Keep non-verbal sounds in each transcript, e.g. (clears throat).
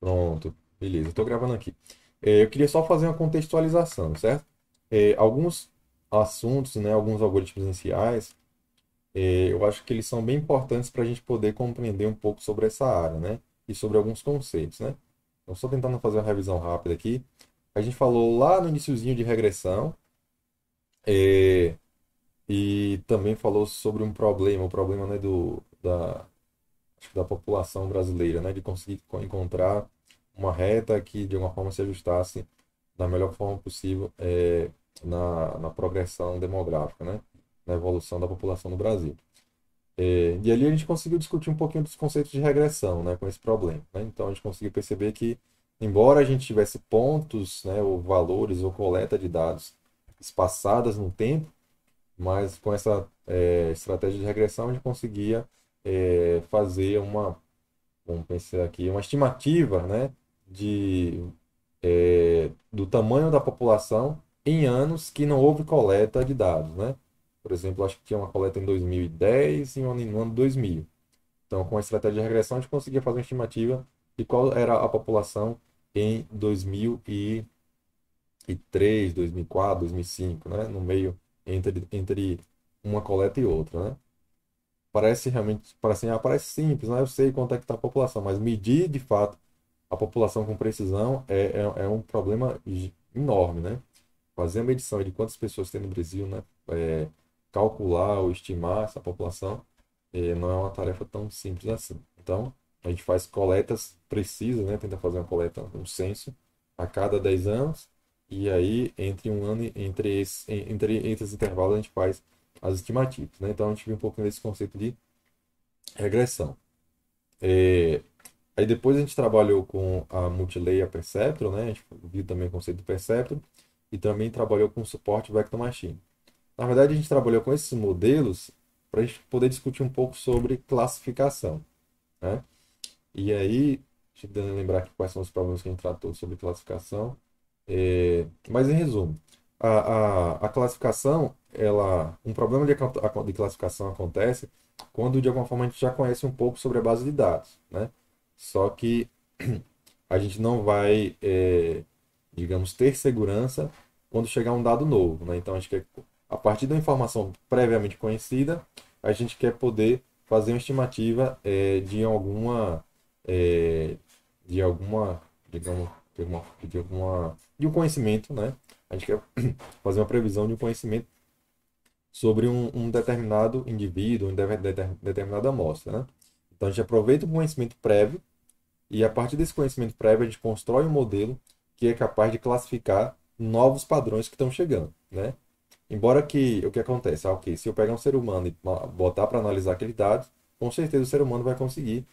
Pronto, beleza, estou gravando aqui. É, eu queria só fazer uma contextualização, certo? É, alguns assuntos, né, alguns algoritmos iniciais, é, eu acho que eles são bem importantes para a gente poder compreender um pouco sobre essa área, né? E sobre alguns conceitos, né? Então, só tentando fazer uma revisão rápida aqui. A gente falou lá no iníciozinho de regressão, é, e também falou sobre um problema, o problema né, do, da, da população brasileira, né, de conseguir encontrar uma reta que de alguma forma se ajustasse da melhor forma possível é, na, na progressão demográfica, né, na evolução da população no Brasil. É, e ali a gente conseguiu discutir um pouquinho dos conceitos de regressão né, com esse problema. Né? Então a gente conseguiu perceber que, embora a gente tivesse pontos, né, ou valores, ou coleta de dados espaçadas no tempo, mas com essa é, estratégia de regressão a gente conseguia é, fazer uma, vamos pensar aqui, uma estimativa né, de, é, do tamanho da população em anos que não houve coleta de dados. Né? Por exemplo, acho que tinha uma coleta em 2010 e um no ano 2000. Então, com a estratégia de regressão, a gente conseguia fazer uma estimativa de qual era a população em 2003, 2004, 2005, né? no meio entre, entre uma coleta e outra, né? Parece realmente, parece, assim, ah, parece simples, né? Eu sei quanto é que está a população, mas medir de fato a população com precisão é, é, é um problema enorme, né? Fazer a medição de quantas pessoas tem no Brasil, né? É, calcular ou estimar essa população é, não é uma tarefa tão simples assim. Então, a gente faz coletas precisas, né? Tenta fazer uma coleta, um censo a cada 10 anos e aí, entre um ano, entre, entre, entre esses intervalos, a gente faz as estimativas. Né? Então, a gente vê um pouco desse conceito de regressão. É... Aí depois a gente trabalhou com a multilayer Perceptron, né? A gente viu também o conceito do Perceptron e também trabalhou com o suporte Vector Machine. Na verdade, a gente trabalhou com esses modelos para a gente poder discutir um pouco sobre classificação, né? E aí, tentando lembrar aqui quais são os problemas que a gente tratou sobre classificação. É, mas em resumo, a, a, a, classificação, ela, um problema de, de classificação acontece quando de alguma forma a gente já conhece um pouco sobre a base de dados, né? Só que (clears throat) a gente não vai, é, digamos, ter segurança quando chegar um dado novo, né? Então a gente quer, a partir da informação previamente conhecida, a gente quer poder fazer uma estimativa é, de alguma, é, de alguma, digamos, de alguma, de alguma de um conhecimento, né? A gente quer (clears throat) fazer uma previsão de um conhecimento sobre um, um determinado indivíduo, uma determinada amostra, né? Então a gente aproveita o conhecimento prévio e a partir desse conhecimento prévio a gente constrói um modelo que é capaz de classificar novos padrões que estão chegando, né? Embora que o que acontece, ah, ok, se eu pegar um ser humano e botar para analisar aqueles dados, com certeza o ser humano vai conseguir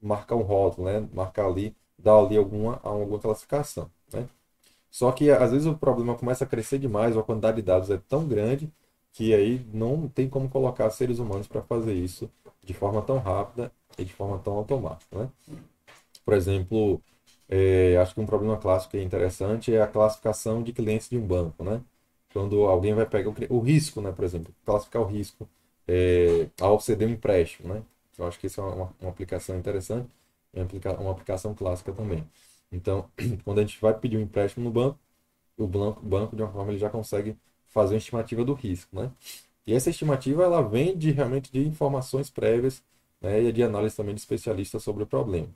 marcar um rótulo, né? Marcar ali dar ali alguma, alguma classificação. Né? Só que às vezes o problema começa a crescer demais, ou a quantidade de dados é tão grande que aí não tem como colocar seres humanos para fazer isso de forma tão rápida e de forma tão automática. Né? Por exemplo, é, acho que um problema clássico e interessante é a classificação de clientes de um banco. Né? Quando alguém vai pegar o, o risco, né, por exemplo, classificar o risco é, ao ceder um empréstimo. Né? Eu acho que isso é uma, uma aplicação interessante é uma aplicação clássica também. Então, (clears throat) quando a gente vai pedir um empréstimo no banco, o banco, banco de uma forma, ele já consegue fazer uma estimativa do risco, né? E essa estimativa, ela vem de, realmente de informações prévias né, e de análise também de especialistas sobre o problema.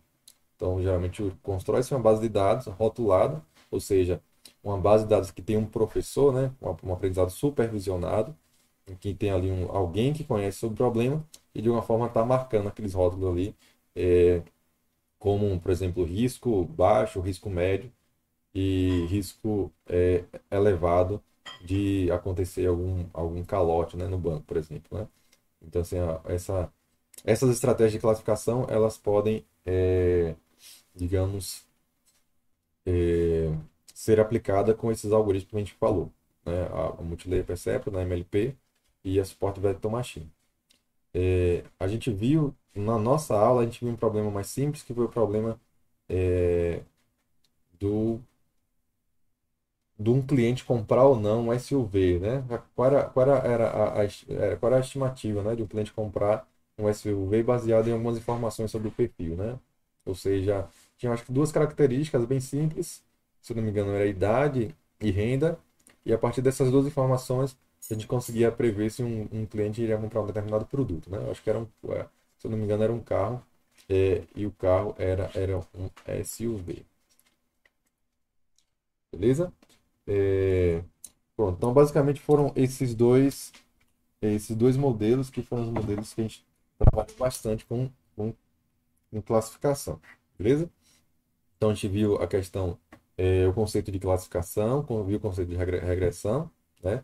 Então, geralmente, constrói-se uma base de dados rotulada, ou seja, uma base de dados que tem um professor, né, um aprendizado supervisionado, que tem ali um, alguém que conhece sobre o problema e de alguma forma está marcando aqueles rótulos ali, é, como, por exemplo, risco baixo, risco médio e risco é, elevado de acontecer algum, algum calote né, no banco, por exemplo. Né? Então, assim, essa, essas estratégias de classificação, elas podem, é, digamos, é, ser aplicadas com esses algoritmos que a gente falou. Né? A, a Multilayer Perceptron, né, a MLP e a Support Vector Machine. É, a gente viu na nossa aula, a gente viu um problema mais simples, que foi o problema é, do de um cliente comprar ou não um SUV, né? Qual era, qual era, era, a, a, qual era a estimativa né, de um cliente comprar um SUV baseado em algumas informações sobre o perfil, né? Ou seja, tinha acho que duas características bem simples, se não me engano era idade e renda, e a partir dessas duas informações a gente conseguia prever se um, um, cliente iria comprar um determinado produto, né? Eu acho que era um, é, se eu não me engano, era um carro é, e o carro era, era um SUV. Beleza? É, pronto, então basicamente foram esses dois, esses dois modelos que foram os modelos que a gente trabalhou bastante com, com, com classificação. Beleza? Então a gente viu a questão, é, o conceito de classificação, viu o conceito de regressão, né?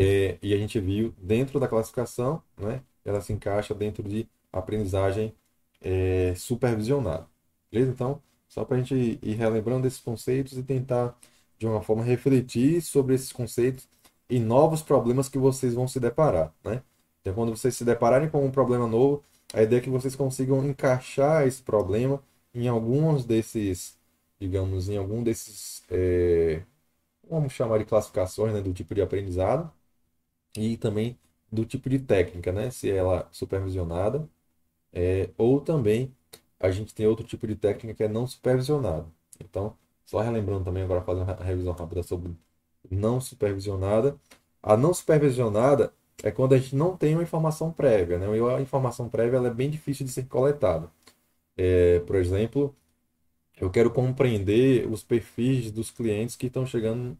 É, e a gente viu dentro da classificação, né, ela se encaixa dentro de aprendizagem é, supervisionada. Beleza? Então, só para a gente ir relembrando esses conceitos e tentar, de uma forma, refletir sobre esses conceitos e novos problemas que vocês vão se deparar. Né? Então, quando vocês se depararem com um problema novo, a ideia é que vocês consigam encaixar esse problema em alguns desses, digamos, em algum desses, é, vamos chamar de classificações né, do tipo de aprendizado, e também do tipo de técnica, né? Se ela é supervisionada é, ou também a gente tem outro tipo de técnica que é não supervisionada. Então, só relembrando também agora fazer uma revisão rápida sobre não supervisionada. A não supervisionada é quando a gente não tem uma informação prévia, né? E a informação prévia é bem difícil de ser coletada. É, por exemplo, eu quero compreender os perfis dos clientes que estão chegando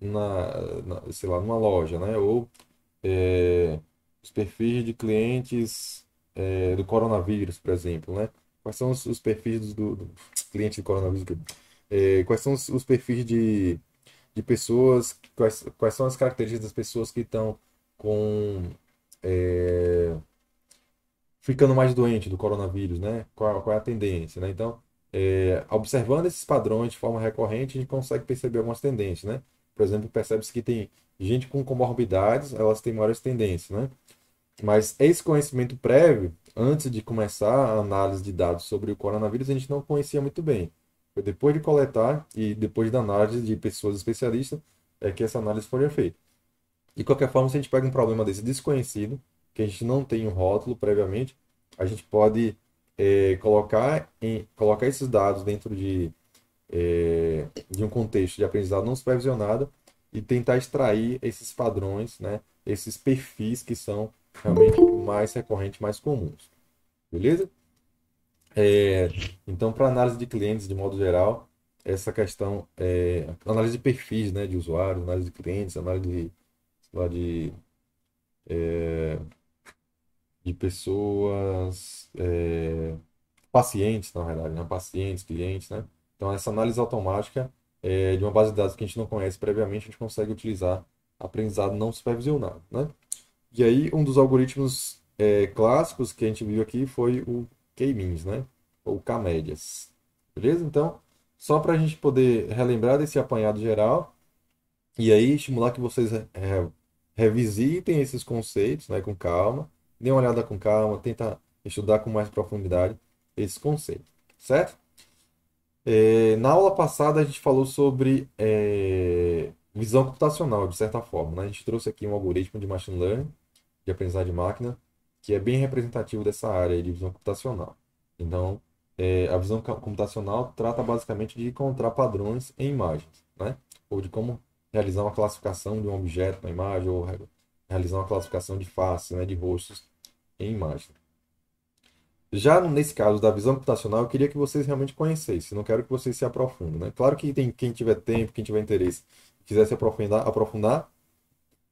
na, na, sei lá, numa loja, né? Ou é, os perfis de clientes é, do coronavírus, por exemplo, né? Quais são os, os perfis do, do, cliente do coronavírus? É, quais são os, os, perfis de, de pessoas? Quais, quais são as características das pessoas que estão com é, ficando mais doente do coronavírus, né? Qual, qual é a tendência, né? Então, é, observando esses padrões de forma recorrente, a gente consegue perceber algumas tendências, né? Por exemplo, percebe-se que tem gente com comorbidades, elas têm maiores tendências, né? Mas esse conhecimento prévio, antes de começar a análise de dados sobre o coronavírus, a gente não conhecia muito bem. Foi depois de coletar e depois da análise de pessoas especialistas é que essa análise foi feita. De qualquer forma, se a gente pega um problema desse desconhecido, que a gente não tem um rótulo previamente, a gente pode é, colocar, em, colocar esses dados dentro de, é, de um contexto de aprendizado não supervisionado e tentar extrair esses padrões, né? Esses perfis que são realmente mais recorrentes, mais comuns. Beleza? É, então, para análise de clientes de modo geral, essa questão é análise de perfis, né? De usuários, análise de clientes, análise de, lá, de, é, de pessoas, é, pacientes, na verdade, né? Pacientes, clientes, né? Então, essa análise automática é, de uma base de dados que a gente não conhece previamente, a gente consegue utilizar aprendizado não supervisionado, né? E aí, um dos algoritmos é, clássicos que a gente viu aqui foi o K-means, né? Ou K-médias. Beleza? Então, só para a gente poder relembrar desse apanhado geral e aí estimular que vocês é, revisitem esses conceitos né, com calma, dê uma olhada com calma, tenta estudar com mais profundidade esses conceitos, certo? É, na aula passada a gente falou sobre é, visão computacional, de certa forma. Né? A gente trouxe aqui um algoritmo de machine learning, de aprendizagem de máquina, que é bem representativo dessa área de visão computacional. Então, é, a visão computacional trata basicamente de encontrar padrões em imagens, né? ou de como realizar uma classificação de um objeto na imagem, ou realizar uma classificação de faces, né, de rostos em imagem. Já nesse caso da visão computacional, eu queria que vocês realmente conhecessem, não quero que vocês se aprofundem. Né? Claro que tem quem tiver tempo, quem tiver interesse, quiser se aprofundar, aprofundar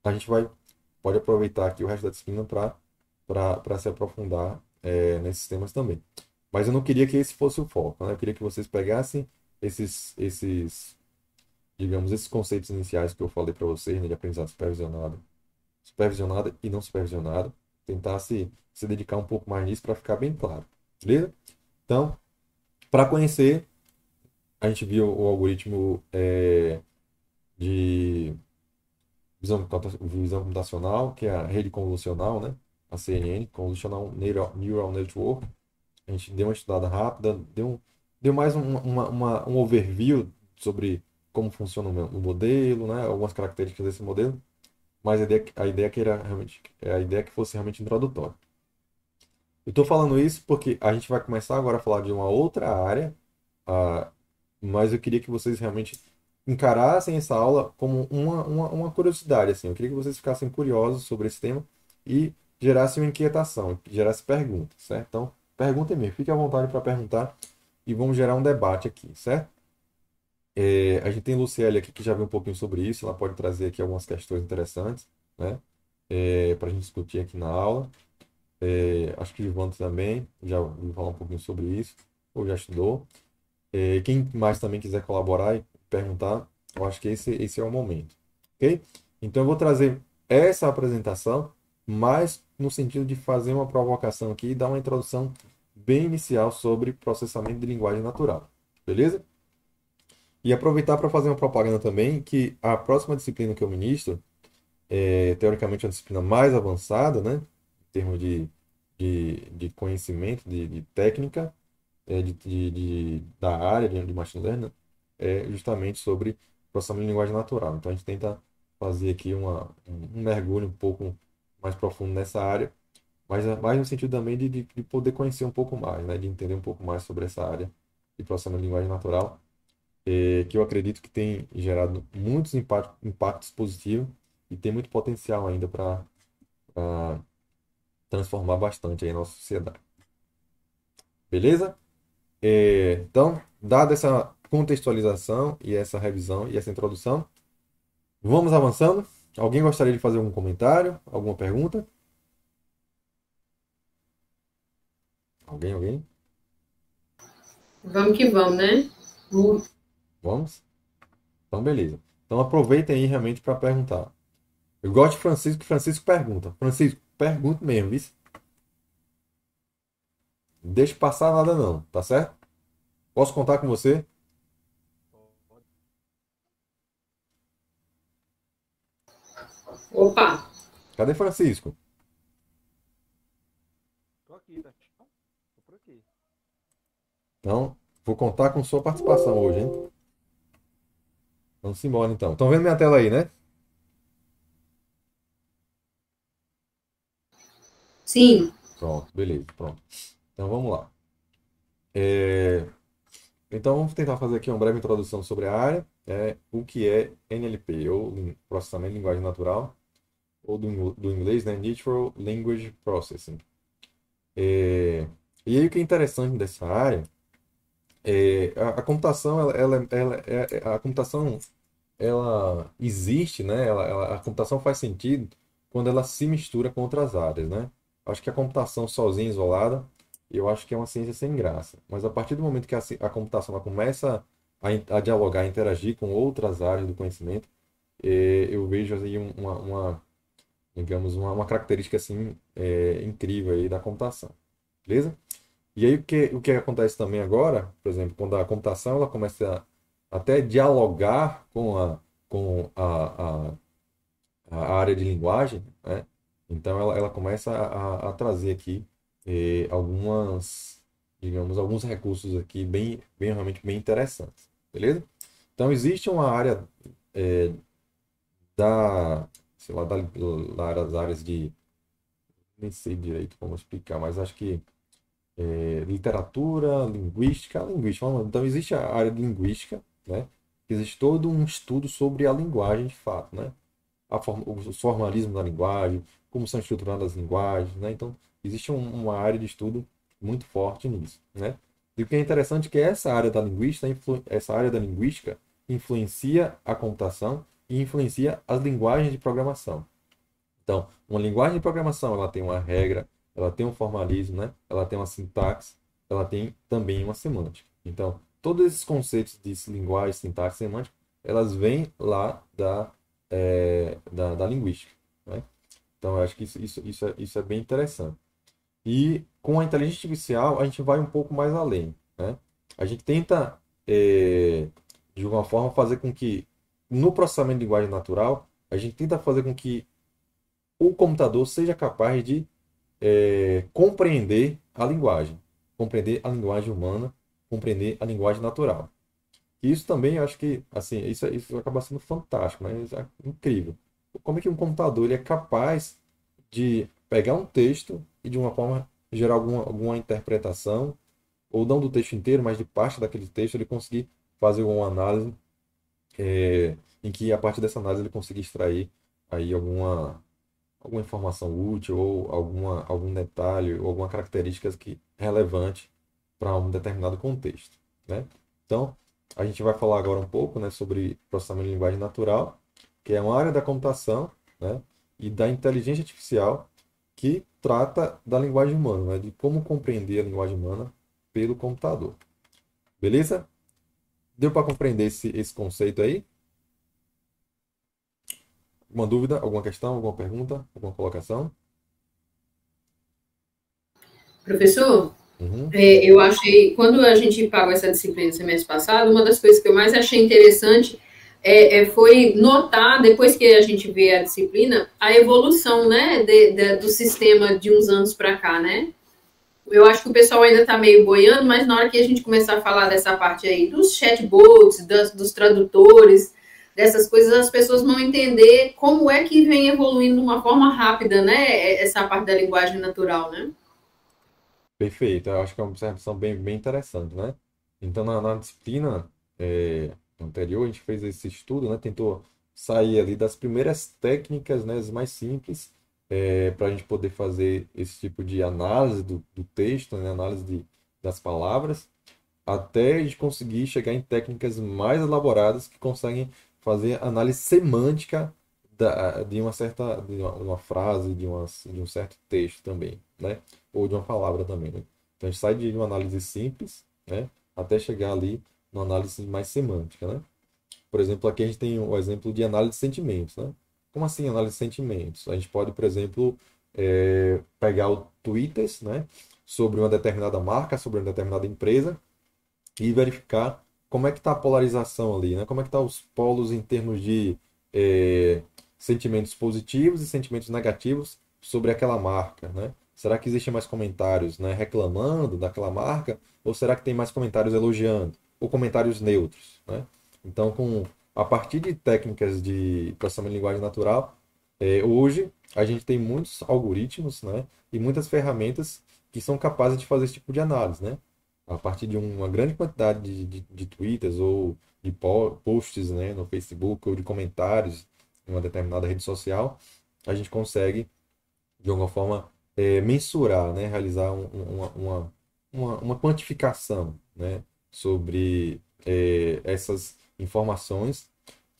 a gente vai pode aproveitar aqui o resto da disciplina para se aprofundar é, nesses temas também. Mas eu não queria que esse fosse o foco, né? eu queria que vocês pegassem esses, esses digamos, esses conceitos iniciais que eu falei para vocês né, de aprendizado supervisionado, supervisionado e não supervisionado, tentar se, se dedicar um pouco mais nisso para ficar bem claro. Beleza? Então, para conhecer, a gente viu o algoritmo é, de visão, visão computacional, que é a rede convolucional, né? A CNN, Convolutional Neural, Neural Network. A gente deu uma estudada rápida, deu, um, deu mais um, uma, uma, um overview sobre como funciona o modelo, né? algumas características desse modelo mas a ideia, a ideia que era realmente é, a ideia que fosse realmente introdutória. Eu estou falando isso porque a gente vai começar agora a falar de uma outra área, uh, mas eu queria que vocês realmente encarassem essa aula como uma, uma, uma, curiosidade. Assim. Eu queria que vocês ficassem curiosos sobre esse tema e gerassem uma inquietação, gerassem perguntas, certo? Então, perguntem mesmo, fiquem à vontade para perguntar e vamos gerar um debate aqui, certo? É, a gente tem Luciele aqui que já viu um pouquinho sobre isso, ela pode trazer aqui algumas questões interessantes, né? É, para a gente discutir aqui na aula. É, acho que o Ivan também já vai falar um pouquinho sobre isso, ou já estudou. É, quem mais também quiser colaborar e perguntar, eu acho que esse, esse é o momento, ok? Então eu vou trazer essa apresentação, mas no sentido de fazer uma provocação aqui e dar uma introdução bem inicial sobre processamento de linguagem natural, beleza? E aproveitar para fazer uma propaganda também que a próxima disciplina que eu ministro, é, teoricamente uma disciplina mais avançada, né? Em termos de, de, de conhecimento, de, de técnica, é, de, de, de, da área de, machine learning, é justamente sobre processamento de linguagem natural. Então a gente tenta fazer aqui uma, um mergulho um pouco mais profundo nessa área, mas é mais no sentido também de, de, de poder conhecer um pouco mais, né? De entender um pouco mais sobre essa área de processamento de linguagem natural é, que eu acredito que tem gerado muitos impactos, impactos positivos e tem muito potencial ainda para transformar bastante a nossa sociedade. Beleza? É, então, dada essa contextualização e essa revisão e essa introdução, vamos avançando. Alguém gostaria de fazer algum comentário, alguma pergunta? Alguém, alguém? Vamos que vamos, né? Vamos? Então, beleza. Então, aproveitem aí realmente para perguntar. Eu gosto de Francisco, que Francisco pergunta. Francisco, pergunta mesmo, viu? Deixa passar nada não, tá certo? Posso contar com você? Opa! Cadê Francisco? Tô aqui, tá? Tô por aqui. Então, vou contar com sua participação hoje, hein? Vamos embora então. Estão vendo minha tela aí, né? Sim. Pronto, beleza, pronto. Então vamos lá. É... Então vamos tentar fazer aqui uma breve introdução sobre a área, é, o que é NLP, ou Processamento de Linguagem Natural, ou do, do inglês, né? Natural Language Processing. É... E aí o que é interessante dessa área é, a, a, computação, ela, ela, ela é, é, a computação, ela existe, né? Ela, ela, a computação faz sentido quando ela se mistura com outras áreas, né? Acho que a computação sozinha, isolada, eu acho que é uma ciência sem graça. Mas a partir do momento que a, a computação ela começa a, a, dialogar, a interagir com outras áreas do conhecimento, é, eu vejo aí assim, uma, uma digamos, uma, uma, característica assim incrível aí da computação. Beleza? E aí o que, o que acontece também agora, por exemplo, quando a computação ela começa a até dialogar com a, com a, a, a área de linguagem, né? então ela, ela começa a, a trazer aqui eh, algumas, digamos, alguns recursos aqui bem, bem realmente bem interessantes, beleza? Então existe uma área eh, da, sei lá, da, das áreas de, nem sei direito como explicar, mas acho que é, literatura, linguística, linguística. Então existe a área de linguística, né? Existe todo um estudo sobre a linguagem de fato, né? A form o formalismo da linguagem, como são estruturadas as linguagens, né? Então existe um, uma área de estudo muito forte nisso, né? E o que é interessante é que essa área da linguística, essa área da linguística influencia a computação e influencia as linguagens de programação. Então, uma linguagem de programação, ela tem uma regra, ela tem um formalismo, né? ela tem uma sintaxe, ela tem também uma semântica. Então, todos esses conceitos de linguagem, sintaxe, semântica, elas vêm lá da, é, da, da, linguística. Né? Então, eu acho que isso, isso, isso, é, isso é bem interessante. E com a inteligência artificial, a gente vai um pouco mais além. Né? A gente tenta, é, de alguma forma, fazer com que, no processamento de linguagem natural, a gente tenta fazer com que o computador seja capaz de é, compreender a linguagem, compreender a linguagem humana, compreender a linguagem natural. isso também, acho que, assim, isso, isso acaba sendo fantástico, né? É incrível. Como é que um computador ele é capaz de pegar um texto e, de uma forma, gerar alguma, alguma interpretação, ou não do texto inteiro, mas de parte daquele texto, ele conseguir fazer uma análise é, em que, a partir dessa análise, ele conseguir extrair aí alguma, alguma informação útil ou alguma, algum detalhe ou alguma característica que, relevante para um determinado contexto. Né? Então, a gente vai falar agora um pouco né, sobre processamento de linguagem natural, que é uma área da computação né, e da inteligência artificial que trata da linguagem humana, né, de como compreender a linguagem humana pelo computador. Beleza? Deu para compreender esse, esse conceito aí? Alguma dúvida? Alguma questão? Alguma pergunta? Alguma colocação? Professor, uhum. é, eu achei, quando a gente pagou essa disciplina no semestre passado, uma das coisas que eu mais achei interessante é, é, foi notar, depois que a gente vê a disciplina, a evolução né, de, de, do sistema de uns anos para cá, né? Eu acho que o pessoal ainda está meio boiando, mas na hora que a gente começar a falar dessa parte aí dos chatbots, das, dos tradutores, dessas coisas, as pessoas vão entender como é que vem evoluindo de uma forma rápida, né? É, essa parte da linguagem natural, né? Perfeito, eu acho que é uma observação bem, bem interessante, né? Então, na, na disciplina é, anterior, a gente fez esse estudo, né? Tentou sair ali das primeiras técnicas, né? As mais simples, é, para a gente poder fazer esse tipo de análise do, do texto, né? Análise de, das palavras, até a gente conseguir chegar em técnicas mais elaboradas que conseguem fazer análise semântica da, de uma certa de uma, uma frase, de, uma, de um certo texto também, né? Ou de uma palavra também, né? Então a gente sai de uma análise simples, né? Até chegar ali numa análise mais semântica, né? Por exemplo, aqui a gente tem o exemplo de análise de sentimentos, né? Como assim análise de sentimentos? A gente pode, por exemplo, é, pegar o Twitter, né? Sobre uma determinada marca, sobre uma determinada empresa e verificar como é que está a polarização ali, né? Como é que estão tá os polos em termos de é, sentimentos positivos e sentimentos negativos sobre aquela marca, né? Será que existe mais comentários né, reclamando daquela marca? Ou será que tem mais comentários elogiando? Ou comentários neutros, né? Então, com, a partir de técnicas de processamento de linguagem natural, é, hoje a gente tem muitos algoritmos né, e muitas ferramentas que são capazes de fazer esse tipo de análise, né? a partir de uma grande quantidade de, de, de tweets ou de posts né, no Facebook ou de comentários em uma determinada rede social, a gente consegue, de alguma forma, é, mensurar, né, realizar um, uma, uma, uma, uma, quantificação né, sobre é, essas informações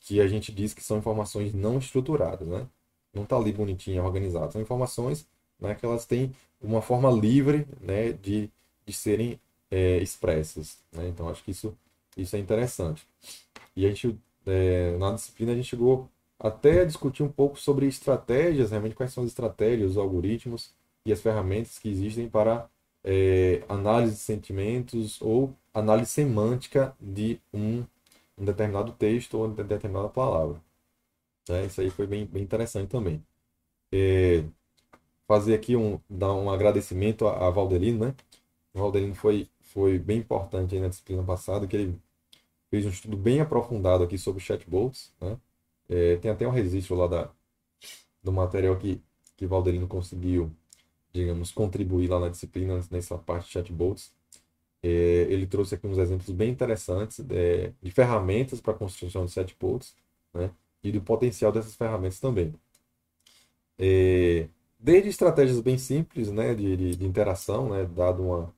que a gente diz que são informações não estruturadas. Né? Não está ali bonitinho, organizado. São informações né, que elas têm uma forma livre né, de, de serem é, expressas. Né? Então, acho que isso, isso é interessante. E a gente, é, na disciplina, a gente chegou até a discutir um pouco sobre estratégias, realmente quais são as estratégias, os algoritmos e as ferramentas que existem para é, análise de sentimentos ou análise semântica de um, um determinado texto ou de determinada palavra. Né? Isso aí foi bem, bem interessante também. É, fazer aqui um, dar um agradecimento a, a né? O Valderino foi foi bem importante aí na disciplina passada, que ele fez um estudo bem aprofundado aqui sobre chatbots, né? É, tem até um registro lá da, do material que, que Valderino conseguiu, digamos, contribuir lá na disciplina, nessa parte de chatbots. É, ele trouxe aqui uns exemplos bem interessantes é, de ferramentas para a construção de chatbots, né? E do potencial dessas ferramentas também. É, desde estratégias bem simples, né, de, de, de interação, né, dado uma,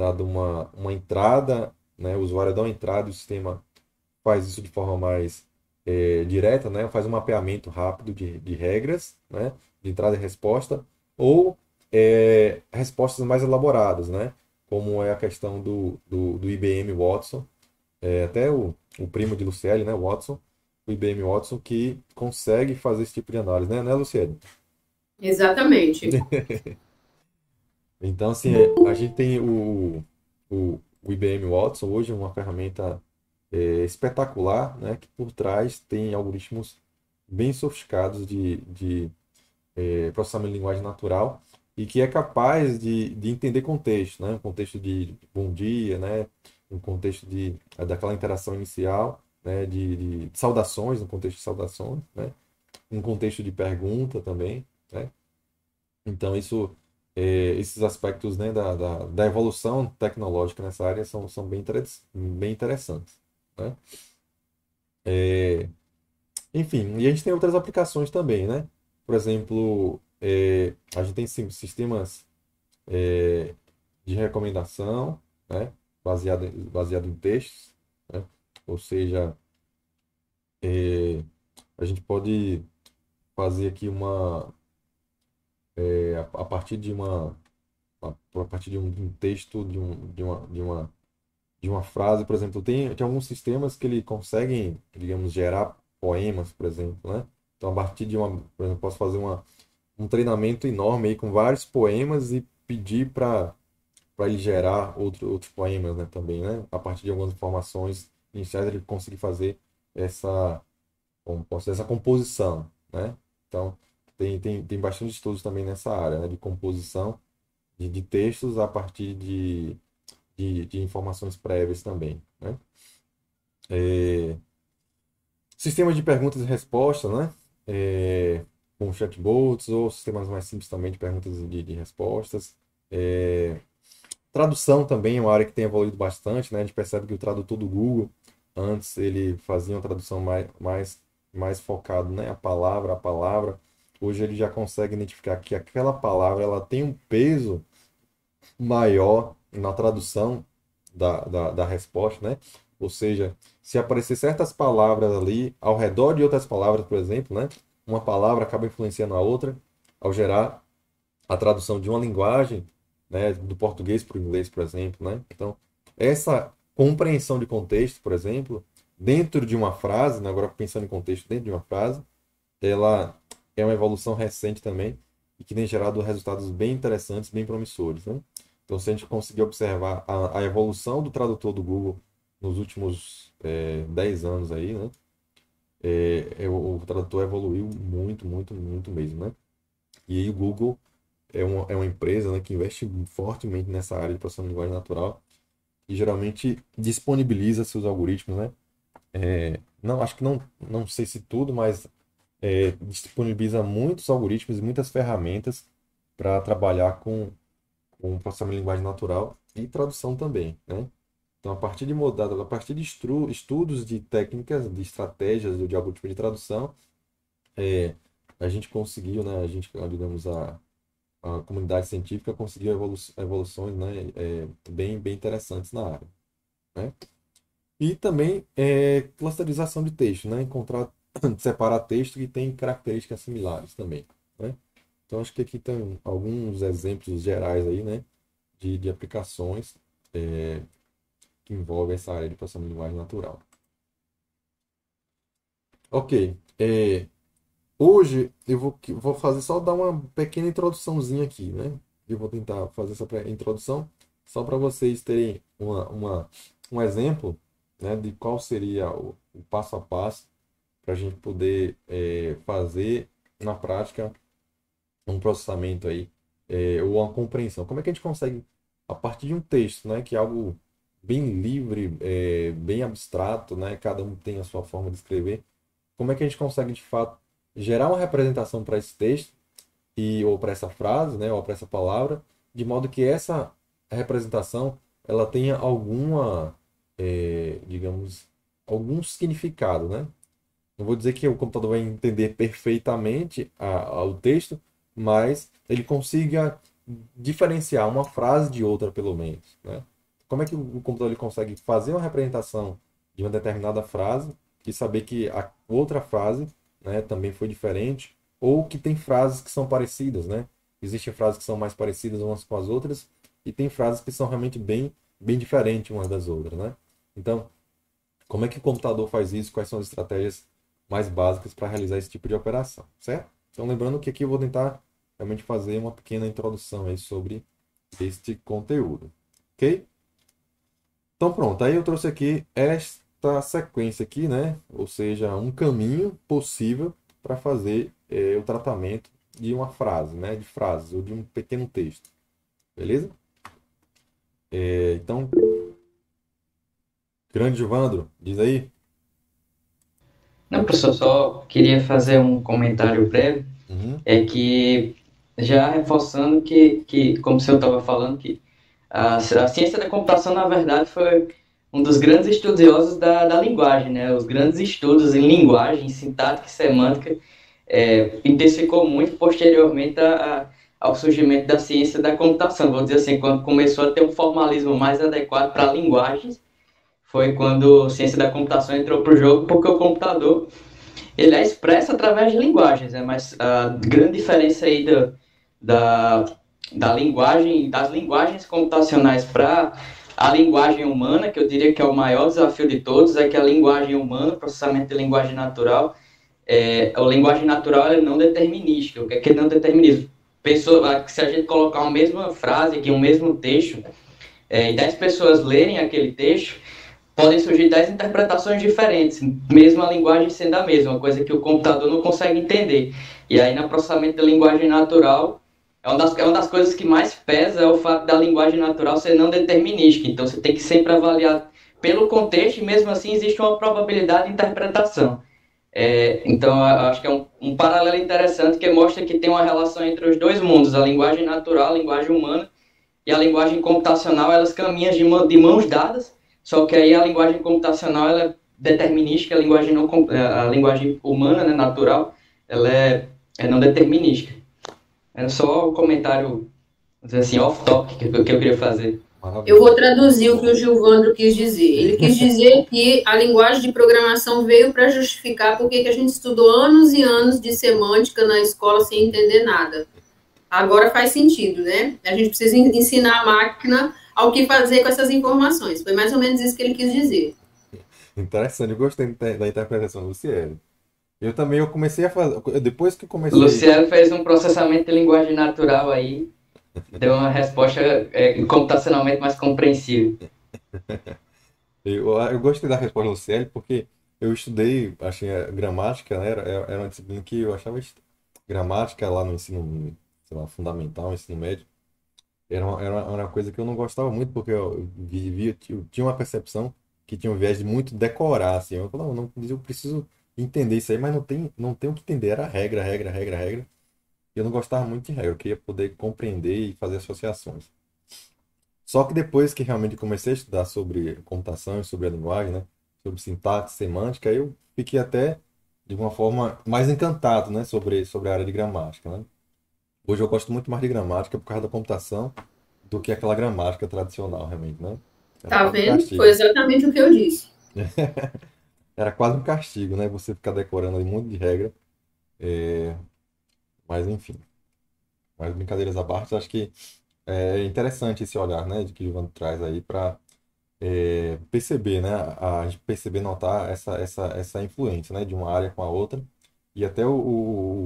dado uma, uma entrada, né? o usuário dá uma entrada e o sistema faz isso de forma mais é, direta, né? faz um mapeamento rápido de, de regras, né? de entrada e resposta, ou é, respostas mais elaboradas, né? como é a questão do, do, do IBM Watson, é, até o, o primo de Lucielli, né, Watson, o IBM Watson, que consegue fazer esse tipo de análise, né, né Lucielli? Exatamente. (laughs) Então, assim, é, a gente tem o, o, o IBM Watson hoje, uma ferramenta é, espetacular, né? Que por trás tem algoritmos bem sofisticados de, de é, processamento de linguagem natural e que é capaz de, de entender contexto, né? Um contexto de bom dia, né? Um contexto de, daquela interação inicial, né? De, de, saudações, no um contexto de saudações, né? Um contexto de pergunta também, né? Então, isso é, esses aspectos né, da, da, da, evolução tecnológica nessa área são, são bem, bem interessantes. Né? É, enfim, e a gente tem outras aplicações também, né? Por exemplo, é, a gente tem sistemas é, de recomendação, né? baseado, baseado em textos, né? ou seja, é, a gente pode fazer aqui uma é, a, a, partir de uma a, a partir de um, de um, texto de, um, de, uma, de uma de uma frase, por exemplo, tem, tem alguns sistemas que ele conseguem, digamos, gerar poemas, por exemplo, né? Então a partir de uma, por exemplo, posso fazer uma um treinamento enorme aí com vários poemas e pedir para para ele gerar outro, outros poemas, né, também, né? A partir de algumas informações iniciais ele conseguir fazer essa como posso dizer, essa composição, né? Então, tem, tem, tem bastante estudos também nessa área, né, de composição de, de textos a partir de, de, de, informações prévias também. Né? É, sistema de perguntas e respostas, né? É, com chatbots ou sistemas mais simples também de perguntas e de, de respostas. É, tradução também é uma área que tem evoluído bastante, né? A gente percebe que o tradutor do Google, antes ele fazia uma tradução mais, mais, mais focado, né? A palavra, a palavra. Hoje ele já consegue identificar que aquela palavra ela tem um peso maior na tradução da, da, da resposta, né? Ou seja, se aparecer certas palavras ali ao redor de outras palavras, por exemplo, né? Uma palavra acaba influenciando a outra ao gerar a tradução de uma linguagem, né, do português para o inglês, por exemplo, né? Então, essa compreensão de contexto, por exemplo, dentro de uma frase, né, agora pensando em contexto dentro de uma frase, ela é uma evolução recente também e que tem gerado resultados bem interessantes, bem promissores. Né? Então, se a gente conseguir observar a, a evolução do tradutor do Google nos últimos é, 10 anos aí, né? É, é, o, o, tradutor evoluiu muito, muito, muito mesmo, né? E aí o Google é uma, é uma empresa né, que investe fortemente nessa área de processamento de linguagem natural e geralmente disponibiliza seus algoritmos, né? É, não, acho que não, não sei se tudo, mas é, disponibiliza muitos algoritmos e muitas ferramentas para trabalhar com, com processamento de linguagem natural e tradução também, né? Então, a partir de modadas, a partir de estudos de técnicas, de estratégias algum algoritmo tipo de tradução, é, a gente conseguiu, né, a gente, digamos, a, a comunidade científica conseguiu evolu evoluções né, é, bem, bem interessantes na área. Né? E também é, clusterização de texto, né? encontrar (coughs) separar texto que tem características similares também. Né? Então acho que aqui tem alguns exemplos gerais aí, né? De, de aplicações é, que envolvem essa área de processamento de linguagem natural. Ok. É, hoje eu vou, vou fazer só dar uma pequena introduçãozinha aqui, né? Eu vou tentar fazer essa introdução só para vocês terem uma, uma, um exemplo né, de qual seria o, o passo a passo para a gente poder é, fazer na prática um processamento aí é, ou uma compreensão. Como é que a gente consegue, a partir de um texto, né, que é algo bem livre, é, bem abstrato, né, cada um tem a sua forma de escrever, como é que a gente consegue de fato gerar uma representação para esse texto e ou para essa frase, né, ou para essa palavra, de modo que essa representação ela tenha alguma, é, digamos, algum significado, né? Não vou dizer que o computador vai entender perfeitamente a, a, o texto, mas ele consiga diferenciar uma frase de outra, pelo menos. Né? Como é que o computador ele consegue fazer uma representação de uma determinada frase e saber que a outra frase né, também foi diferente, ou que tem frases que são parecidas, né? Existem frases que são mais parecidas umas com as outras e tem frases que são realmente bem, bem diferentes umas das outras, né? Então, como é que o computador faz isso? Quais são as estratégias mais básicas para realizar esse tipo de operação, certo? Então, lembrando que aqui eu vou tentar realmente fazer uma pequena introdução aí sobre este conteúdo, ok? Então, pronto, aí eu trouxe aqui esta sequência aqui, né? Ou seja, um caminho possível para fazer eh, o tratamento de uma frase, né? De frases ou de um pequeno texto, beleza? É, então, grande Vandro, diz aí. Não, professor, só queria fazer um comentário breve. Uhum. É que, já reforçando que, que como o senhor estava falando, que a, a ciência da computação, na verdade, foi um dos grandes estudiosos da, da linguagem, né? Os grandes estudos em linguagem, sintática e semântica, é, intensificou muito posteriormente a, a, ao surgimento da ciência da computação. Vou dizer assim, quando começou a ter um formalismo mais adequado para linguagens foi quando ciência da computação entrou para o jogo, porque o computador ele é expresso através de linguagens, né? mas a grande diferença aí da, da linguagem, das linguagens computacionais para a linguagem humana, que eu diria que é o maior desafio de todos, é que a linguagem humana, processamento de linguagem natural, é, a linguagem natural é não determinística. O que é que não determinismo? Pessoa, se a gente colocar a mesma frase aqui, o um mesmo texto, é, e 10 pessoas lerem aquele texto, podem surgir 10 interpretações diferentes, mesmo a linguagem sendo a mesma, coisa que o computador não consegue entender. E aí, no processamento da linguagem natural, é uma, das, é uma das coisas que mais pesa é o fato da linguagem natural ser não determinística. Então, você tem que sempre avaliar pelo contexto e, mesmo assim, existe uma probabilidade de interpretação. É, então, acho que é um, um paralelo interessante que mostra que tem uma relação entre os dois mundos, a linguagem natural, a linguagem humana, e a linguagem computacional, elas caminham de mãos dadas, só que aí a linguagem computacional ela é determinística, a linguagem, não, eh, a linguagem humana, né, natural, ela é, é não determinística. Era só o um comentário, assim, off-topic que, que eu queria fazer. Eu vou traduzir o que o Gilvandro quis dizer. Ele quis dizer que a linguagem de programação veio para justificar porque que a gente estudou anos e anos de semântica na escola sem entender nada. Agora faz sentido, né? A gente precisa ensinar a máquina ao que fazer com essas informações. Foi mais ou menos isso que ele quis dizer. Interessante, eu gostei da interpretação do Luciano. Eu também eu comecei a fazer. Depois que comecei. Luciano fez um processamento de linguagem natural aí. deu uma resposta é, computacionalmente mais compreensível. (laughs) eu, eu gostei da resposta do Luciano porque eu estudei, achei gramática, né? Era, era uma disciplina que eu achava gramática lá no ensino lá, fundamental, ensino médio. Era uma, era uma coisa que eu não gostava muito, porque eu, vivia, tinha uma percepção que tinha um viés de muito decorar, assim. Eu falava, não, eu preciso entender isso aí, mas não tem, não tem o que entender. Era regra, regra, regra, regra. Eu não gostava muito de regra, eu queria poder compreender e fazer associações. Só que depois que realmente comecei a estudar sobre computação e sobre a linguagem, né, sobre sintaxe, semântica, eu fiquei até de uma forma mais encantado, né, sobre sobre a área de gramática, né? Hoje eu gosto muito mais de gramática por causa da computação do que aquela gramática tradicional, realmente, né? Era tá vendo? Foi exatamente o que eu disse. (laughs) Era quase um castigo, né? Você ficar decorando aí um monte de regra. É... Mas, enfim. Mas, brincadeiras à parte, acho que é interessante esse olhar, né? De que o Giovanni traz aí para é, perceber, né? A, gente perceber, notar essa, essa, essa influência, né? De uma área com a outra. E até o,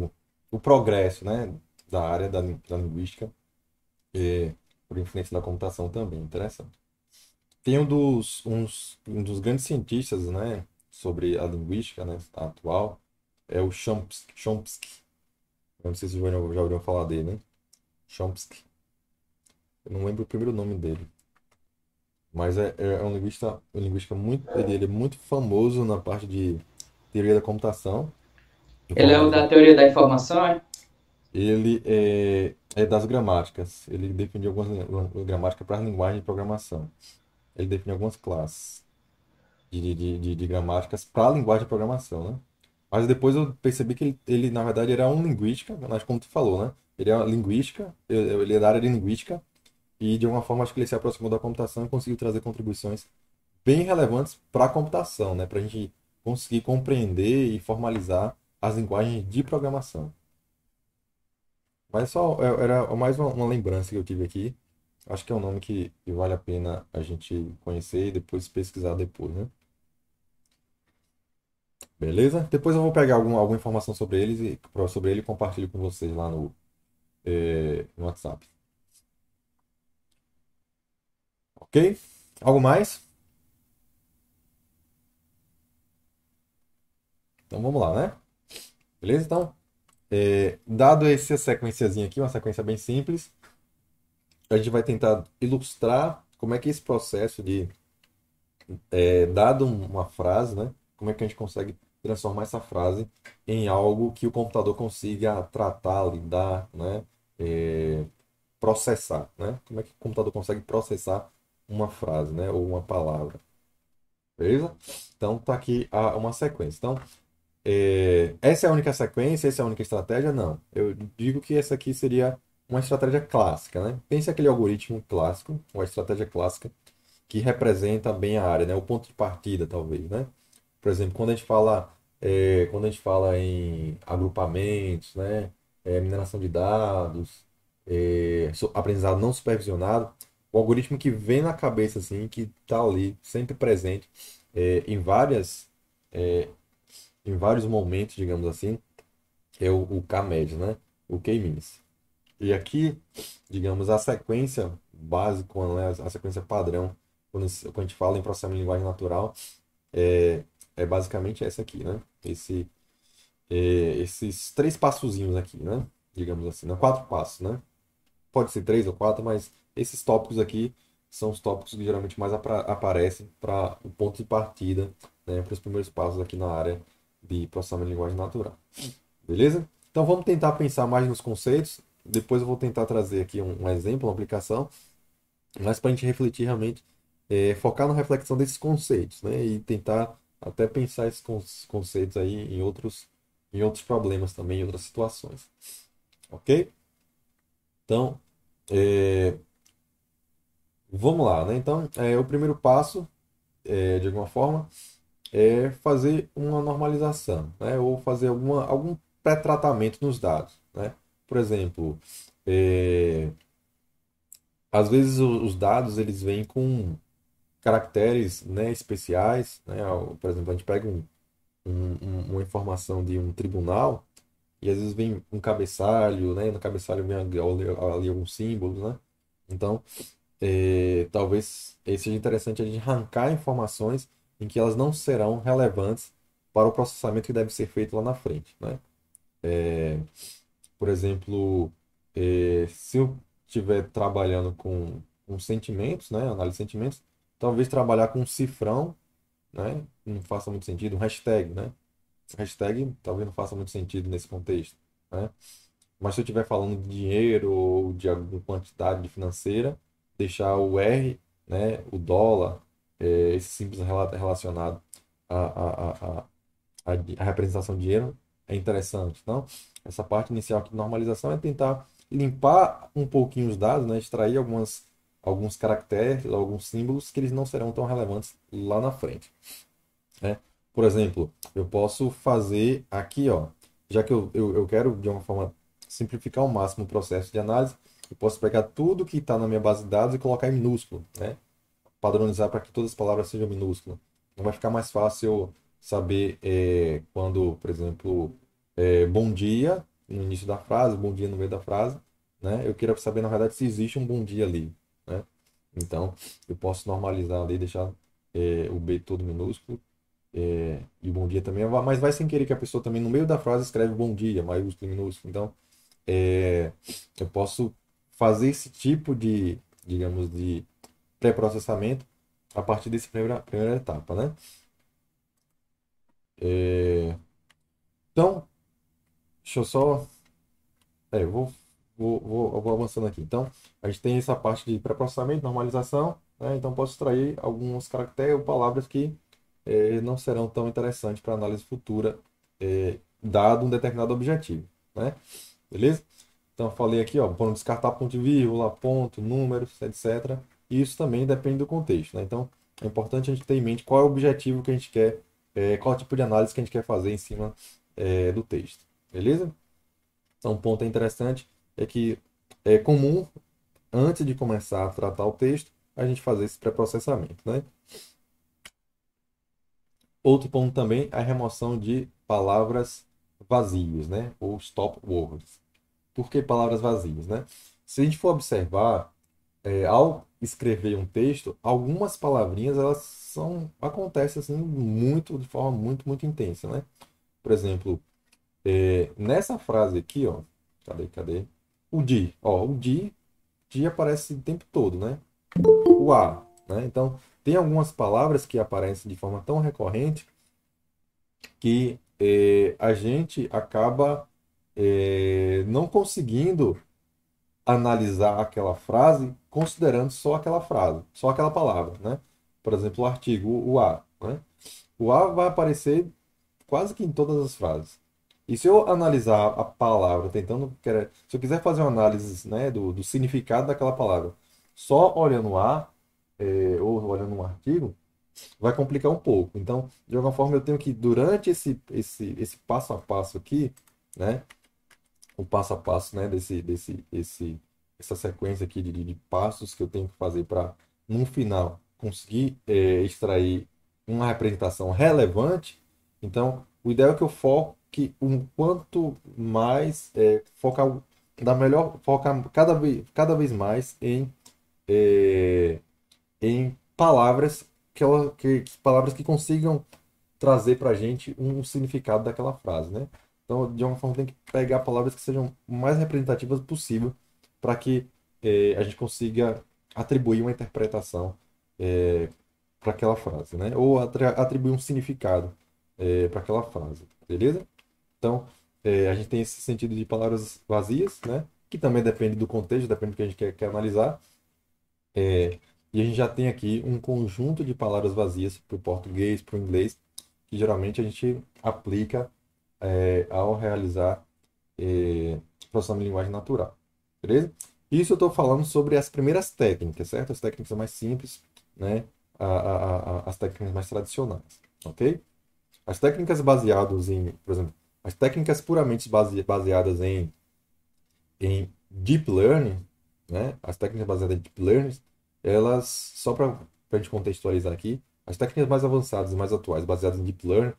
o, o progresso, né? da área da, da linguística, e é, por influência da computação também, interessante. Tem um dos, uns, um dos grandes cientistas né, sobre a linguística né, atual, é o Chomsky. Chomsky. Eu não sei se vocês já ouviram falar dele, né? Chomsky. Eu não lembro o primeiro nome dele. Mas é, é um linguista, um linguista muito. Ele, ele é muito famoso na parte de teoria da computação. Ele é o da teoria da informação, é? ele é, é das gramáticas. Ele definiu algumas gramáticas para linguagem de programação. Ele definiu algumas classes de, de, de, de gramáticas para linguagem de programação, né? Mas depois eu percebi que ele, ele na verdade, era um linguística, mas como tu falou, né? Ele é linguística, ele é da área de linguística, e de alguma forma acho que ele se aproximou da computação e conseguiu trazer contribuições bem relevantes para a computação, né? Para a gente conseguir compreender e formalizar as linguagens de programação. Mas só é, era mais uma, uma, lembrança que eu tive aqui. Acho que é um nome que, vale a pena a gente conhecer e depois pesquisar depois, né? Beleza? Depois eu vou pegar algum, alguma informação sobre eles e sobre ele e compartilho com vocês lá no, é, no WhatsApp. Ok? Algo mais? Então vamos lá, né? Beleza então? É, dado essa sequenciazinha aqui, uma sequência bem simples, a gente vai tentar ilustrar como é que esse processo de é, dado uma frase, né? Como é que a gente consegue transformar essa frase em algo que o computador consiga tratar, lidar, né? É, processar, né? Como é que o computador consegue processar uma frase, né? Ou uma palavra. Beleza? Então tá aqui a, uma sequência. Então, é, essa é a única sequência, essa é a única estratégia? Não. Eu digo que essa aqui seria uma estratégia clássica, né? Pense aquele algoritmo clássico, uma estratégia clássica que representa bem a área, né? O ponto de partida, talvez, né? Por exemplo, quando a gente fala, é, quando a gente fala em agrupamentos, né? É, mineração de dados, é, aprendizado não supervisionado, o algoritmo que vem na cabeça, assim, que está ali sempre presente é, em várias é, em vários momentos, digamos assim, é o, o K-MED, né? O k minis. E aqui, digamos, a sequência básica, né? a sequência padrão, quando, quando a gente fala em processamento de linguagem natural, é, é basicamente essa aqui, né? Esse, é, esses três passos aqui, né? Digamos assim, né? quatro passos, né? Pode ser três ou quatro, mas esses tópicos aqui são os tópicos que geralmente mais aparecem para o ponto de partida, né? Para os primeiros passos aqui na área de processamento de linguagem natural. Beleza? Então vamos tentar pensar mais nos conceitos. Depois eu vou tentar trazer aqui um, um exemplo, uma aplicação. Mas para a gente refletir realmente, é, focar na reflexão desses conceitos, né? E tentar até pensar esses conceitos aí em outros, em outros problemas também, em outras situações. Ok? Então, é... vamos lá, né? Então, é, o primeiro passo, é, de alguma forma, é fazer uma normalização, né? ou fazer alguma, algum pré-tratamento nos dados. Né? Por exemplo, é... às vezes os dados eles vêm com caracteres né, especiais. Né? Por exemplo, a gente pega um, um, uma informação de um tribunal e às vezes vem um cabeçalho, né? no cabeçalho vem ali, ali alguns símbolos. Né? Então, é... talvez eh, seja interessante a gente arrancar informações em que elas não serão relevantes para o processamento que deve ser feito lá na frente. Né? É, por exemplo, é, se eu estiver trabalhando com, com sentimentos, né, análise de sentimentos, talvez trabalhar com um cifrão né, não faça muito sentido, um hashtag, né? Hashtag talvez não faça muito sentido nesse contexto, né? Mas se eu estiver falando de dinheiro ou de alguma quantidade financeira, deixar o R, né, o dólar, é, esse simples relacionado à, à, à, à, representação de erro é interessante. Então, essa parte inicial aqui de normalização é tentar limpar um pouquinho os dados, né? extrair algumas, alguns caracteres, alguns símbolos que eles não serão tão relevantes lá na frente. Né? Por exemplo, eu posso fazer aqui, ó, já que eu, eu, eu quero, de uma forma, simplificar ao máximo o processo de análise, eu posso pegar tudo que está na minha base de dados e colocar em minúsculo. Né? padronizar para que todas as palavras sejam minúsculas. Não vai ficar mais fácil saber é, quando, por exemplo, é, bom dia no início da frase, bom dia no meio da frase, né? Eu quero saber, na verdade, se existe um bom dia ali, né? Então, eu posso normalizar ali, deixar é, o B todo minúsculo é, e bom dia também, mas vai sem querer que a pessoa também no meio da frase escreve bom dia, maiúsculo e minúsculo. Então, é, eu posso fazer esse tipo de, digamos, de pré-processamento a partir dessa primeira, primeira etapa, né? É... Então, deixa eu só... É, eu vou, vou, vou, eu vou avançando aqui. Então, a gente tem essa parte de pré-processamento, normalização, né? Então, posso extrair alguns caracteres ou palavras que é, não serão tão interessantes para análise futura, é, dado um determinado objetivo, né? Beleza? Então, falei aqui, ó, podemos descartar ponto e vírgula, ponto, números, etc. E isso também depende do contexto, né? Então, é importante a gente ter em mente qual é o objetivo que a gente quer, é, qual é o tipo de análise que a gente quer fazer em cima é, do texto, beleza? Então, um ponto interessante é que é comum, antes de começar a tratar o texto, a gente fazer esse pré-processamento, né? Outro ponto também é a remoção de palavras vazias, né? Ou stop words. Por que palavras vazias, né? Se a gente for observar, é, ao escrever um texto, algumas palavrinhas elas são acontecem assim muito de forma muito muito intensa, né? Por exemplo, é, nessa frase aqui, ó, cadê, cadê? O di, ó, o di, di aparece o tempo todo, né? O a, né? Então, tem algumas palavras que aparecem de forma tão recorrente que é, a gente acaba é, não conseguindo analisar aquela frase considerando só aquela frase, só aquela palavra, né? Por exemplo, o artigo, o A, né? O A vai aparecer quase que em todas as frases. E se eu analisar a palavra, tentando se eu quiser fazer uma análise né, do, do significado daquela palavra, só olhando o A é, ou olhando um artigo, vai complicar um pouco. Então, de alguma forma, eu tenho que durante esse esse esse passo a passo aqui, né, o passo a passo, né, desse, desse, esse, essa sequência aqui de, de passos que eu tenho que fazer para, no final, conseguir é, extrair uma representação relevante. Então, o ideal é que eu foque um quanto mais, é, focar da melhor, focar cada vez, cada vez mais em, é, em palavras que, que, palavras que consigam trazer para a gente um significado daquela frase, né? Então, de alguma forma, tem que pegar palavras que sejam mais representativas possível para que eh, a gente consiga atribuir uma interpretação eh, para aquela frase, né? Ou atribuir um significado eh, para aquela frase, beleza? Então, a gente tem esse sentido de palavras vazias, né? Que também depende do contexto, depende do que a gente quer, quer analisar. e a gente já tem aqui um conjunto de palavras vazias para o português, para o inglês, que geralmente a gente aplica é, ao realizar é, processando de linguagem natural. Beleza? Isso eu estou falando sobre as primeiras técnicas, certo? As técnicas mais simples, né? A, a, a, as técnicas mais tradicionais, ok? As técnicas baseadas em, por exemplo, as técnicas puramente base, baseadas em, em deep learning, né? As técnicas baseadas em deep learning, elas, só para a gente contextualizar aqui, as técnicas mais avançadas e mais atuais baseadas em deep learning,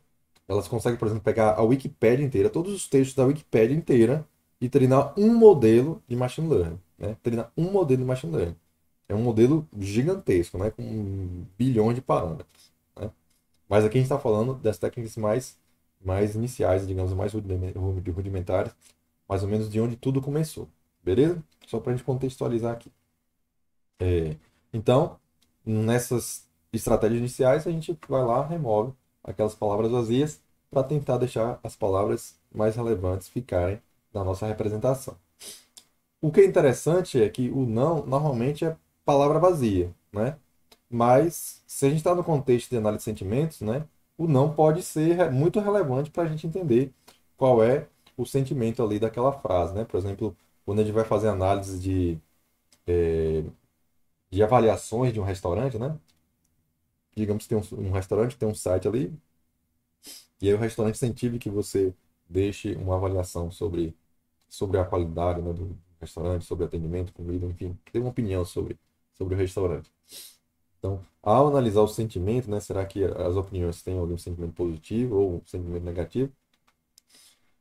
elas conseguem, por exemplo, pegar a Wikipédia inteira, todos os textos da Wikipédia inteira e treinar um modelo de machine learning, né? Treinar um modelo de machine learning. É um modelo gigantesco, né? Com um bilhões de parâmetros, né? Mas aqui a gente está falando das técnicas mais, mais iniciais, digamos, mais rudimentares, mais ou menos de onde tudo começou, beleza? Só para a gente contextualizar aqui. É, então, nessas estratégias iniciais, a gente vai lá, remove aquelas palavras vazias para tentar deixar as palavras mais relevantes ficarem na nossa representação. O que é interessante é que o não normalmente é palavra vazia, né? Mas se a gente está no contexto de análise de sentimentos, né? O não pode ser muito relevante para a gente entender qual é o sentimento ali daquela frase, né? Por exemplo, quando a gente vai fazer análise de, é, de avaliações de um restaurante, né? digamos que tem um, um restaurante, tem um site ali, e aí o restaurante incentive que você deixe uma avaliação sobre, sobre a qualidade né, do restaurante, sobre atendimento, comida, enfim, que tem uma opinião sobre, sobre o restaurante. Então, ao analisar o sentimento, né, será que as opiniões têm algum sentimento positivo ou um sentimento negativo?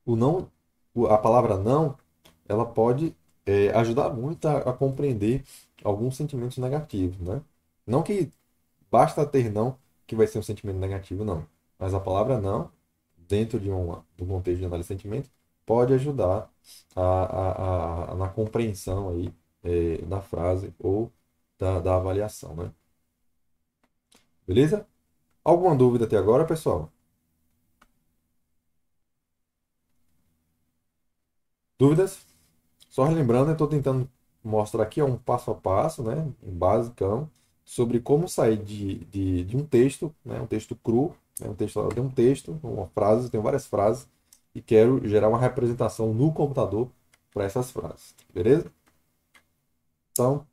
O não, a palavra não, ela pode é, ajudar muito a, a compreender alguns sentimentos negativos, né? Não que basta ter não que vai ser um sentimento negativo, não. Mas a palavra não, dentro de um, do contexto de análise de sentimento, pode ajudar a, a, a na compreensão aí é, da frase ou da, da avaliação, né? Beleza? Alguma dúvida até agora, pessoal? Dúvidas? Só relembrando, eu estou tentando mostrar aqui é um passo a passo, né? Um basicão sobre como sair de, de, de um texto, né, um texto cru, né, um texto, tem um texto, uma frase, tem várias frases, e quero gerar uma representação no computador para essas frases, beleza? Então,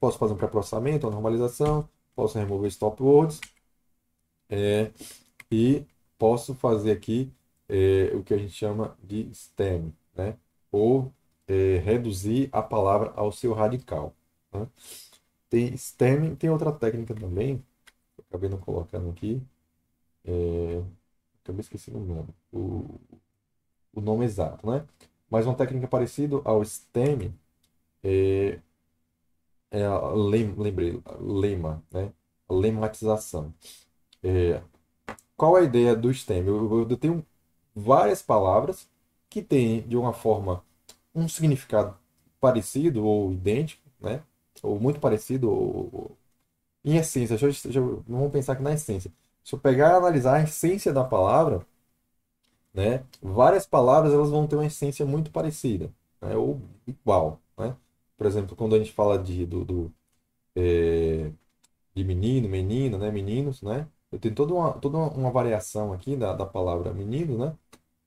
posso fazer um pré-processamento, uma normalização, posso remover stop words, é, e posso fazer aqui é, o que a gente chama de stem, né? ou é, reduzir a palavra ao seu radical. Né? Tem stemming, tem outra técnica também, acabei não colocando aqui, é, acabei esquecendo o nome, o, o nome exato, né? Mas uma técnica parecida ao stem é, é a lem, lembrei, lema, né? A lematização. É, qual é a ideia do stem? Eu, eu, eu tenho várias palavras que têm, de uma forma, um significado parecido ou idêntico, né? ou muito parecido, ou, em essência, deixa eu, deixa eu, vamos pensar aqui na essência. Se eu pegar e analisar a essência da palavra, né, várias palavras elas vão ter uma essência muito parecida, né, ou igual. Né? Por exemplo, quando a gente fala de, do, do é, de menino, menina, né, meninos, né, eu tenho toda uma, toda uma variação aqui da, da palavra menino, né,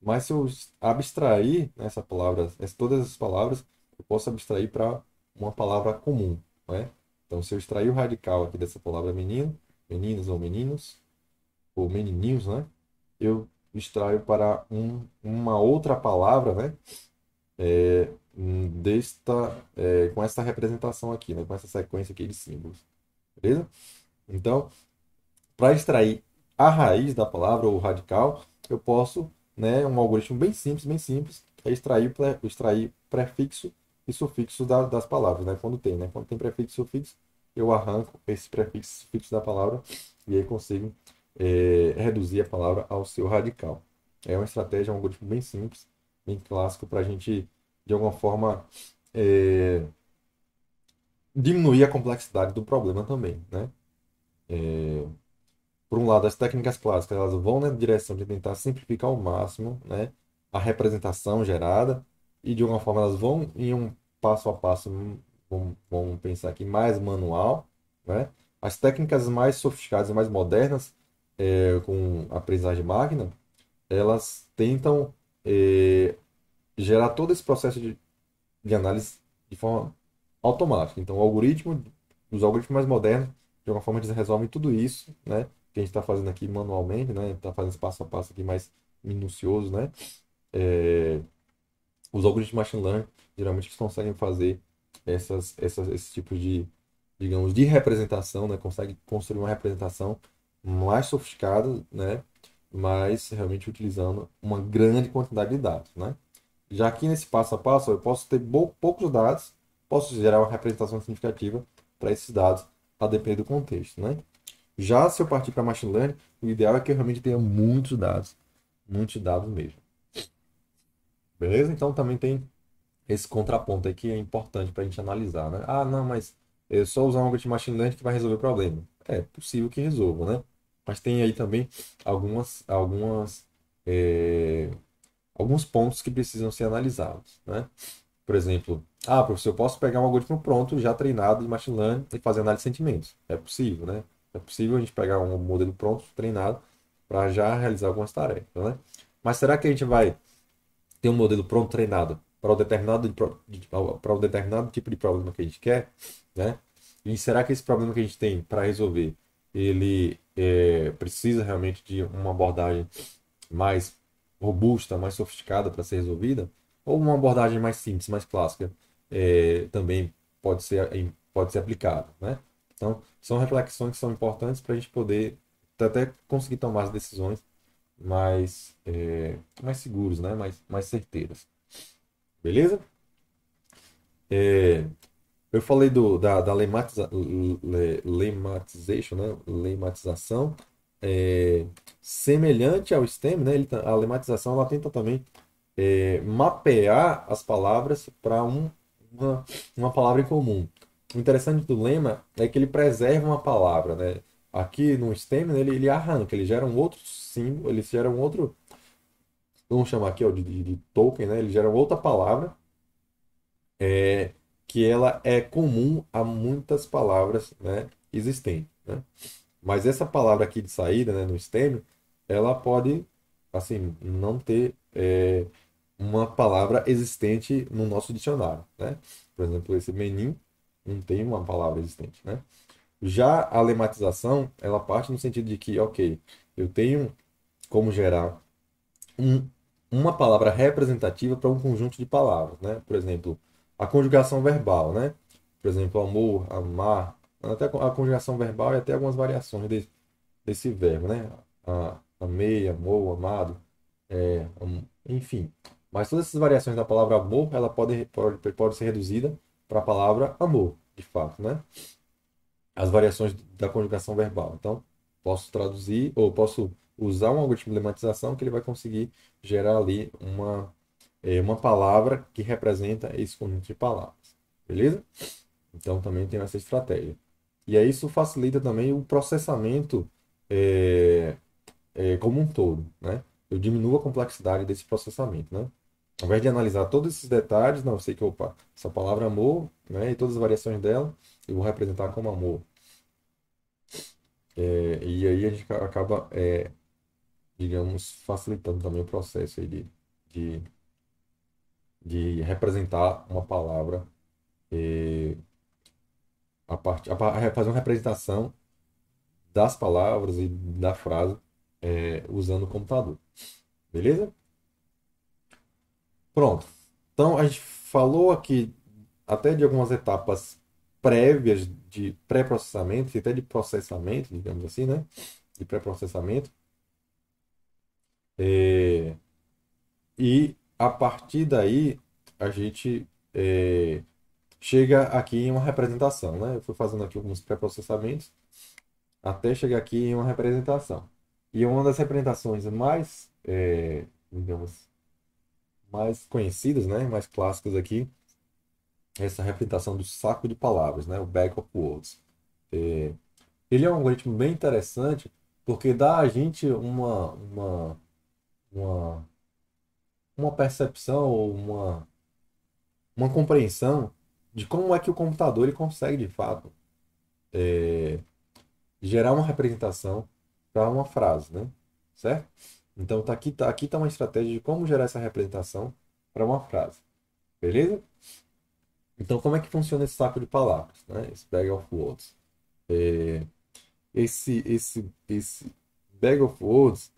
mas se eu abstrair essa palavra, todas as palavras, eu posso abstrair para uma palavra comum. Não é? Então, se eu extrair o radical aqui dessa palavra menino, meninas ou meninos, ou menininhos, né? Eu extraio para um, uma outra palavra, né? É, hum, desta, é, com essa representação aqui, né? Com essa sequência aqui de símbolos. Beleza? Então, para extrair a raiz da palavra ou radical, eu posso, né? Um algoritmo bem simples, bem simples, é extrair, extrair prefixo e sufixos da, das palavras, né? Quando tem, né? Quando tem prefixo e sufixo, eu arranco esse prefixo e sufixo da palavra e aí consigo é, reduzir a palavra ao seu radical. É uma estratégia, um algoritmo bem simples, bem clássico, para a gente, de alguma forma, é, diminuir a complexidade do problema também, né? É, por um lado, as técnicas clássicas elas vão na direção de tentar simplificar ao máximo né, a representação gerada e, de alguma forma, elas vão em um passo a passo, vamos, vamos pensar aqui, mais manual. Né? As técnicas mais sofisticadas, mais modernas, é, com aprendizagem de máquina, elas tentam é, gerar todo esse processo de, de análise de forma automática. Então, o algoritmo, os algoritmos mais modernos, de alguma forma, eles resolvem tudo isso, né? Que a gente está fazendo aqui manualmente, né? Está fazendo esse passo a passo aqui mais minucioso, né? É, os algoritmos de machine learning geralmente conseguem fazer essas, essas, esse tipo de, digamos, de representação, né? Consegue construir uma representação mais sofisticada, né? Mas realmente utilizando uma grande quantidade de dados, né? Já aqui nesse passo a passo, eu posso ter poucos dados, posso gerar uma representação significativa para esses dados, a depender do contexto, né? Já se eu partir para machine learning, o ideal é que eu realmente tenha muitos dados, muitos dados mesmo. Beleza? Então também tem esse contraponto aí que é importante para a gente analisar, né? Ah, não, mas eu só usar um algoritmo de machine learning que vai resolver o problema. É possível que resolva, né? Mas tem aí também algumas, algumas, é, alguns pontos que precisam ser analisados, né? Por exemplo, ah, professor, eu posso pegar um algoritmo pronto, já treinado de machine learning e fazer análise de sentimentos. É possível, né? É possível a gente pegar um modelo pronto, treinado, para já realizar algumas tarefas, né? Mas será que a gente vai tem um modelo pronto treinado para um determinado para um determinado tipo de problema que a gente quer, né? E será que esse problema que a gente tem para resolver ele é, precisa realmente de uma abordagem mais robusta, mais sofisticada para ser resolvida, ou uma abordagem mais simples, mais clássica é, também pode ser pode ser aplicada, né? Então são reflexões que são importantes para a gente poder até conseguir tomar as decisões mais, é, mais seguros, né? mais, mais certeiras. Beleza? É, eu falei do, da, da lematiza, le, lematization, né? lematização, é, semelhante ao STEM, né? Ele, tá, a lematização ela tenta também é, mapear as palavras para um, uma, uma palavra em comum. O interessante do lema é que ele preserva uma palavra, né? Aqui no stem, ele, ele arranca, ele gera um outro símbolo, ele gera um outro. Vamos chamar aqui ó, de, de, de token, né? Ele gera outra palavra é, que ela é comum a muitas palavras né, existentes. Né? Mas essa palavra aqui de saída né, no stem, ela pode assim não ter é, uma palavra existente no nosso dicionário. Né? Por exemplo, esse menin não tem uma palavra existente. Né? Já a lematização, ela parte no sentido de que, ok, eu tenho como gerar um, uma palavra representativa para um conjunto de palavras, né? Por exemplo, a conjugação verbal, né? Por exemplo, amor, amar, até a conjugação verbal e até algumas variações desse, desse verbo, né? A, amei, amor amado, é, am, enfim. Mas todas essas variações da palavra amor, ela pode, pode, pode ser reduzida para a palavra amor, de fato, né? as variações da conjugação verbal. Então, posso traduzir ou posso usar um algoritmo de lematização que ele vai conseguir gerar ali uma, é, uma palavra que representa esse conjunto de palavras. Beleza? Então, também tem essa estratégia. E aí, isso facilita também o processamento é, é, como um todo, né? Eu diminuo a complexidade desse processamento, né? Ao invés de analisar todos esses detalhes, não, eu sei que, opa, essa palavra é amor, né, e todas as variações dela, eu vou representar como amor. É, e aí a gente acaba, é, digamos, facilitando também o processo de, de, de representar uma palavra, é, a part, a, é, fazer uma representação das palavras e da frase é, usando o computador. Beleza? Pronto. Então a gente falou aqui até de algumas etapas prévias de pré-processamento, até de processamento, digamos assim, né? De pré-processamento. É, e a partir daí, a gente é, chega aqui em uma representação, né? Eu fui fazendo aqui alguns pré-processamentos até chegar aqui em uma representação. E uma das representações mais, é, digamos, mais conhecidas, né? Mais clássicas aqui essa representação do saco de palavras, né? o bag of words. É, ele é um algoritmo bem interessante porque dá a gente uma, uma, uma, uma percepção ou uma, uma compreensão de como é que o computador ele consegue de fato é, gerar uma representação para uma frase, né? Certo? Então tá aqui tá aqui tá uma estratégia de como gerar essa representação para uma frase, beleza? Então, como é que funciona esse saco de palavras, né? Esse bag of words. É, esse, esse, esse bag of words,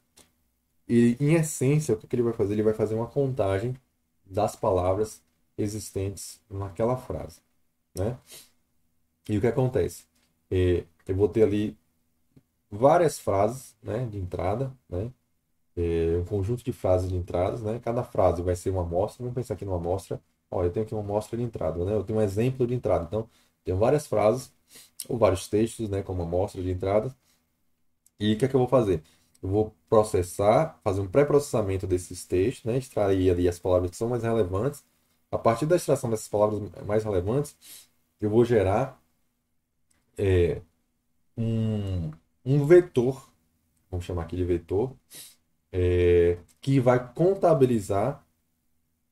ele, em essência, o que, ele vai fazer? Ele vai fazer uma contagem das palavras existentes naquela frase, né? E o que acontece? É, eu vou ter ali várias frases, né, de entrada, né? É, um conjunto de frases de entradas, né? Cada frase vai ser uma amostra. Vamos pensar aqui numa amostra Ó, eu tenho aqui uma amostra de entrada, né? Eu tenho um exemplo de entrada. Então, tenho várias frases ou vários textos, né, como amostra de entrada. E o que é que eu vou fazer? Eu vou processar, fazer um pré-processamento desses textos, né, extrair ali as palavras que são mais relevantes. A partir da extração dessas palavras mais relevantes, eu vou gerar é, um, um vetor, vamos chamar aqui de vetor, é, que vai contabilizar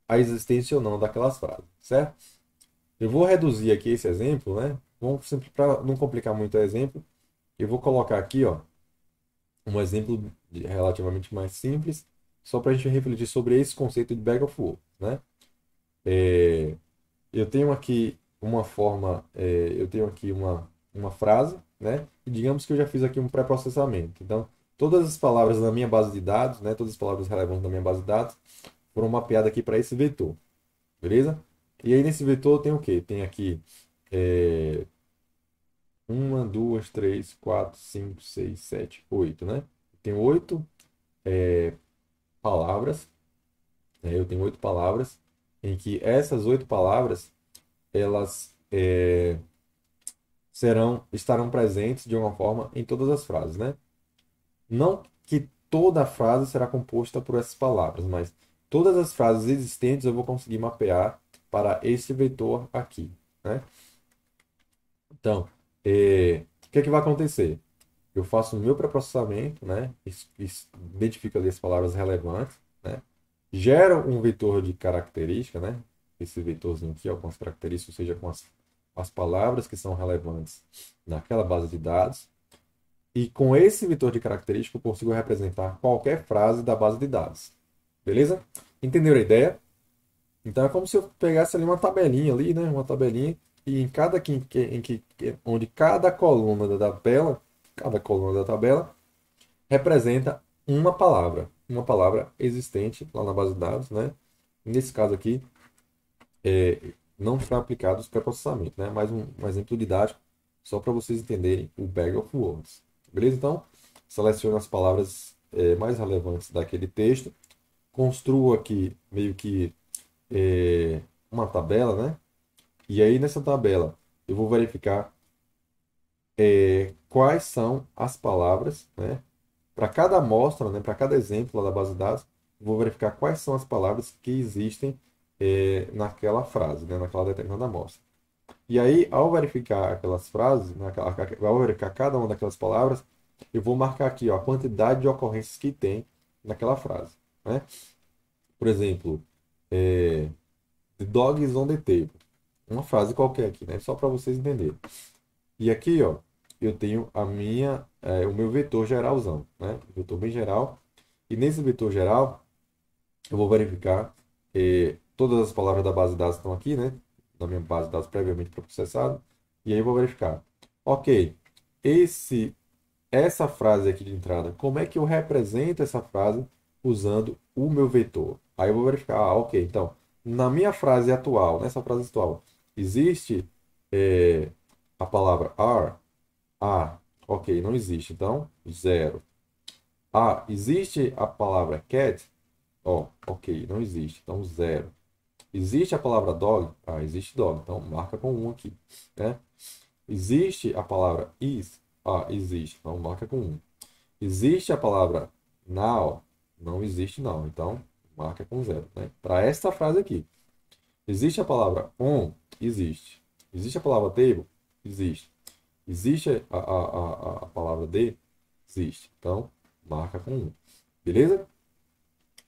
a existência ou não daquelas frases, certo? Eu vou reduzir aqui esse exemplo, né? Vamos sempre para não complicar muito o exemplo, eu vou colocar aqui, ó, um exemplo relativamente mais simples, só para a gente refletir sobre esse conceito de bag of work, né? É, eu tenho aqui uma forma, é, eu tenho aqui uma, uma frase, né? E digamos que eu já fiz aqui um pré-processamento. Então, todas as palavras na minha base de dados, né? Todas as palavras relevantes na minha base de dados, foram mapeadas aqui para esse vetor. Beleza? E aí nesse vetor tem o que? Tem aqui é, uma, duas, três, quatro, cinco, seis, sete, oito, né? Tem oito é, palavras. É, eu tenho oito palavras em que essas oito palavras elas é, serão estarão presentes de alguma forma em todas as frases, né? Não que toda a frase será composta por essas palavras, mas todas as frases existentes eu vou conseguir mapear para esse vetor aqui, né? Então, é, o que, é que vai acontecer? Eu faço o meu pré-processamento, né? Identifico ali as palavras relevantes, né? Gero um vetor de característica, né? Esse vetorzinho aqui, ó, com as características, ou seja, com as, as palavras que são relevantes naquela base de dados. E com esse vetor de característica, eu consigo representar qualquer frase da base de dados. Beleza? Entenderam a ideia? Então é como se eu pegasse ali uma tabelinha ali, né? Uma tabelinha e em cada que, em que onde cada coluna da tabela, cada coluna da tabela representa uma palavra, uma palavra existente lá na base de dados, né? Nesse caso aqui, é, não está aplicado o pré-processamento, né? Mais um, um exemplo didático só para vocês entenderem o bag of words. Beleza? Então, seleciona as palavras é, mais relevantes daquele texto construo aqui meio que é, uma tabela, né? E aí nessa tabela eu vou verificar é, quais são as palavras, né? Para cada amostra, né? Para cada exemplo da base de dados, vou verificar quais são as palavras que existem é, naquela frase, né? Naquela determinada amostra. E aí, ao verificar aquelas frases, naquela, né? ao verificar cada uma daquelas palavras, eu vou marcar aqui ó, a quantidade de ocorrências que tem naquela frase. Né? Por exemplo, é, The Dog is on the table. Uma frase qualquer aqui, né? Só para vocês entenderem. E aqui, ó, eu tenho a minha, é, o meu vetor geralzão, né? Vetor bem geral. E nesse vetor geral, eu vou verificar é, todas as palavras da base de dados estão aqui, né? Na minha base de dados previamente processada. E aí eu vou verificar. Ok, esse, essa frase aqui de entrada, como é que eu represento essa frase usando o meu vetor. Aí eu vou verificar, ah, ok, então, na minha frase atual, nessa frase atual, existe é, a palavra are? Ah, ok, não existe, então, zero. Ah, existe a palavra cat? oh, ok, não existe, então zero. Existe a palavra dog? Ah, existe dog, então marca com um aqui, né? Existe a palavra is? Ah, existe, então marca com um. Existe a palavra now? Não existe não. Então, marca com zero. Né? Para esta frase aqui. Existe a palavra on? Existe. Existe a palavra table? Existe. Existe a, a, a, a palavra de? Existe. Então, marca com Um. Beleza?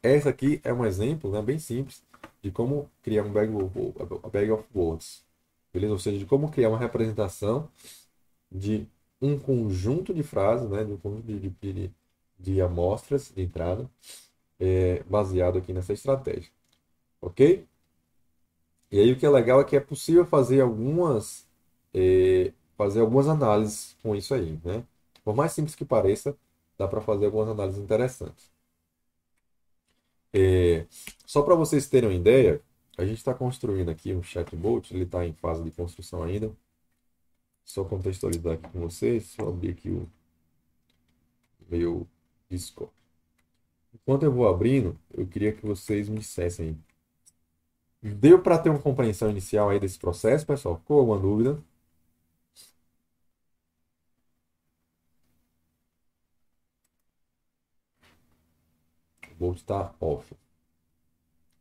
Essa aqui é um exemplo né, bem simples de como criar um bag of words. Beleza? Ou seja, de como criar uma representação de um conjunto de frases, né, de um conjunto de, de, de, de amostras de entrada é, baseado aqui nessa estratégia, ok? E aí o que é legal é que é possível fazer algumas é, fazer algumas análises com isso aí, né? Por mais simples que pareça, dá para fazer algumas análises interessantes. É, só para vocês terem uma ideia, a gente está construindo aqui um chatbot, ele está em fase de construção ainda. Só contextualizar aqui com vocês, só abrir aqui o meu Discord. Enquanto eu vou abrindo, eu queria que vocês me dissessem Deu para ter uma compreensão inicial aí desse processo, pessoal? Ficou alguma dúvida? Vou estar tá off.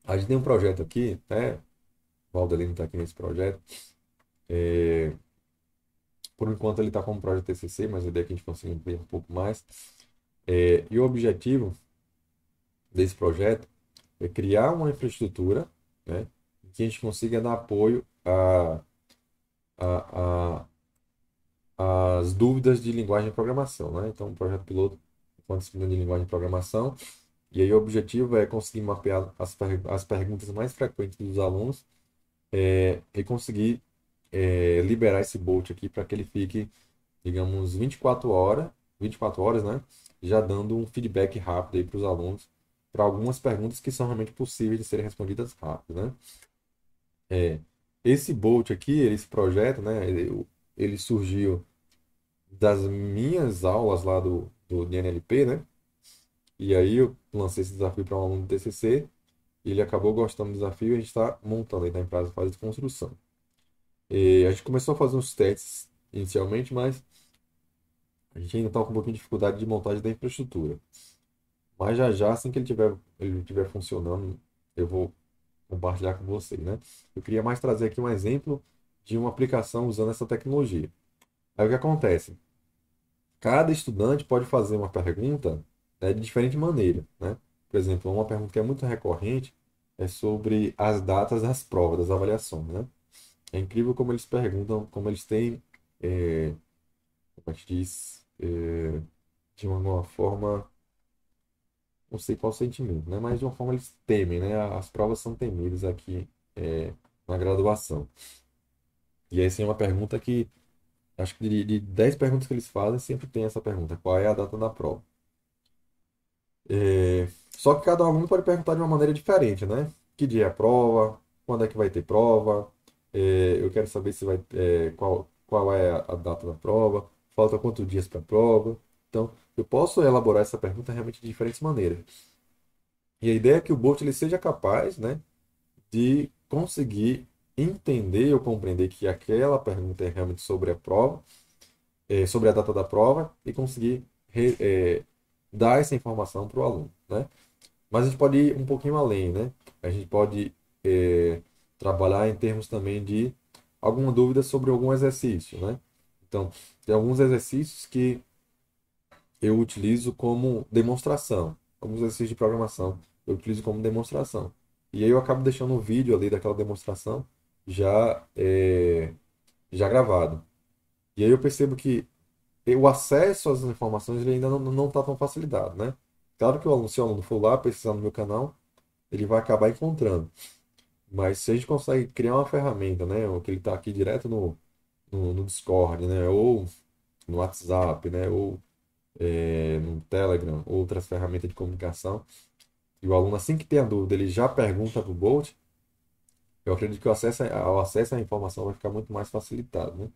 A gente tem um projeto aqui, né? O Valdelino está aqui nesse projeto. É... Por enquanto ele está como projeto TCC, mas a ideia é que a gente consiga ver um pouco mais é, e o objetivo desse projeto é criar uma infraestrutura né, que a gente consiga dar apoio a, a, a, as dúvidas de linguagem de programação. Né? Então, o projeto piloto com a disciplina de linguagem de programação. E aí o objetivo é conseguir mapear as, as perguntas mais frequentes dos alunos é, e conseguir é, liberar esse bolt aqui para que ele fique, digamos, 24 horas, 24 horas, né? já dando um feedback rápido aí para os alunos, para algumas perguntas que são realmente possíveis de serem respondidas rápido, né? É, esse Bolt aqui, esse projeto, né, ele, ele surgiu das minhas aulas lá do, do DNLP, né? E aí eu lancei esse desafio para um aluno do TCC, ele acabou gostando do desafio e a gente está montando aí na empresa fase de construção. E a gente começou a fazer uns testes inicialmente, mas a gente ainda está com um pouquinho de dificuldade de montagem da infraestrutura. Mas já já, assim que ele tiver, ele tiver funcionando, eu vou compartilhar com vocês né? Eu queria mais trazer aqui um exemplo de uma aplicação usando essa tecnologia. Aí o que acontece? Cada estudante pode fazer uma pergunta né, de diferente maneira, né? Por exemplo, uma pergunta que é muito recorrente é sobre as datas das provas, das avaliações, né? É incrível como eles perguntam, como eles têm, eh, é, como a gente diz, é, de uma forma não sei qual sentimento, né? Mas de uma forma eles temem, né? As provas são temidas aqui é, na graduação. E aí sim é uma pergunta que acho que de, de 10 perguntas que eles fazem, sempre tem essa pergunta: qual é a data da prova? É, só que cada aluno pode perguntar de uma maneira diferente, né? Que dia é a prova? Quando é que vai ter prova? É, eu quero saber se vai é, qual, qual é a data da prova falta quantos dias para a prova. Então, eu posso elaborar essa pergunta realmente de diferentes maneiras. E a ideia é que o Bolt ele seja capaz né, de conseguir entender ou compreender que aquela pergunta é realmente sobre a prova, é, sobre a data da prova, e conseguir re, é, dar essa informação para o aluno. Né? Mas a gente pode ir um pouquinho além, né? A gente pode é, trabalhar em termos também de alguma dúvida sobre algum exercício, né? Então, tem alguns exercícios que eu utilizo como demonstração. Alguns exercícios de programação eu utilizo como demonstração. E aí eu acabo deixando um vídeo ali daquela demonstração já, é, já gravado. E aí eu percebo que o acesso às informações ele ainda não está tão facilitado, né? Claro que o aluno, se o aluno for lá pesquisar no meu canal, ele vai acabar encontrando. Mas se a gente consegue criar uma ferramenta, né? Que ele está aqui direto no, no, no Discord, né? Ou no WhatsApp, né? Ou é, no Telegram, outras ferramentas de comunicação. E o aluno, assim que tem a dúvida, ele já pergunta para o Bolt. Eu acredito que o acesso, ao acesso à informação vai ficar muito mais facilitado, né?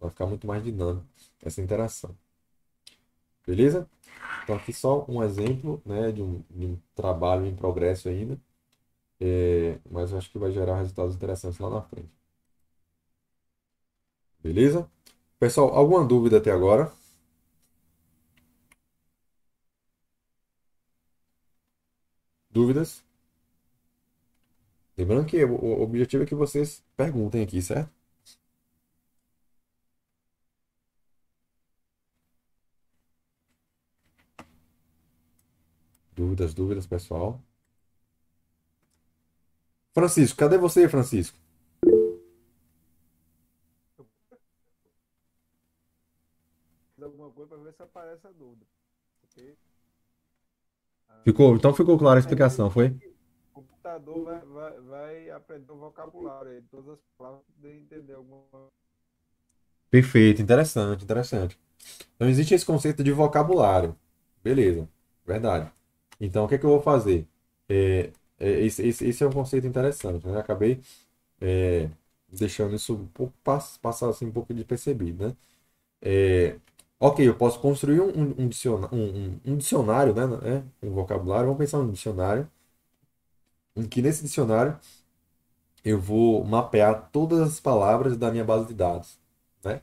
Vai ficar muito mais dinâmico essa interação. Beleza? Então, aqui só um exemplo né, de, um, de um trabalho em progresso ainda. É, mas eu acho que vai gerar resultados interessantes lá na frente. Beleza? Pessoal, alguma dúvida até agora? Dúvidas? Lembrando que o objetivo é que vocês perguntem aqui, certo? Dúvidas, dúvidas, pessoal. Francisco, cadê você, Francisco? coisa para ver se aparece a dúvida. Okay? Ah, ficou, então ficou clara a explicação, foi? O computador vai, vai, vai aprender o vocabulário aí, todas as palavras para entender alguma Perfeito, interessante, interessante. Então existe esse conceito de vocabulário. Beleza, verdade. Então o que, é que eu vou fazer? É, é, esse, esse, é um conceito interessante, né? Eu acabei é, deixando isso um pouco, passar assim um pouco de percebido, né? É, Ok, eu posso construir um, um, dicionário, um, né, né? Um vocabulário. Vamos pensar num dicionário. Em que nesse dicionário eu vou mapear todas as palavras da minha base de dados, né?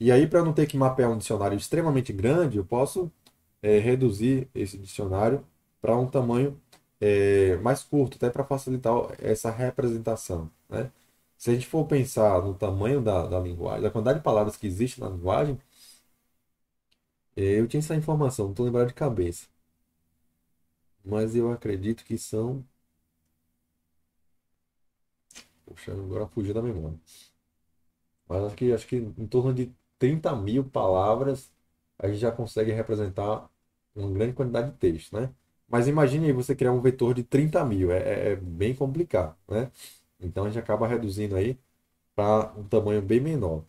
E aí, para não ter que mapear um dicionário extremamente grande, eu posso é, reduzir esse dicionário para um tamanho é, mais curto, até para facilitar essa representação, né? Se a gente for pensar no tamanho da, da linguagem, da quantidade de palavras que existe na linguagem, é, eu tinha essa informação, não tô lembrado de cabeça. Mas eu acredito que são. Poxa, agora fugiu da memória. Mas acho que, acho que em torno de 30 mil palavras a gente já consegue representar uma grande quantidade de texto, né? Mas imagine aí você criar um vetor de 30 mil, é, é, é bem complicado, né? Então a gente acaba reduzindo aí para um tamanho bem menor.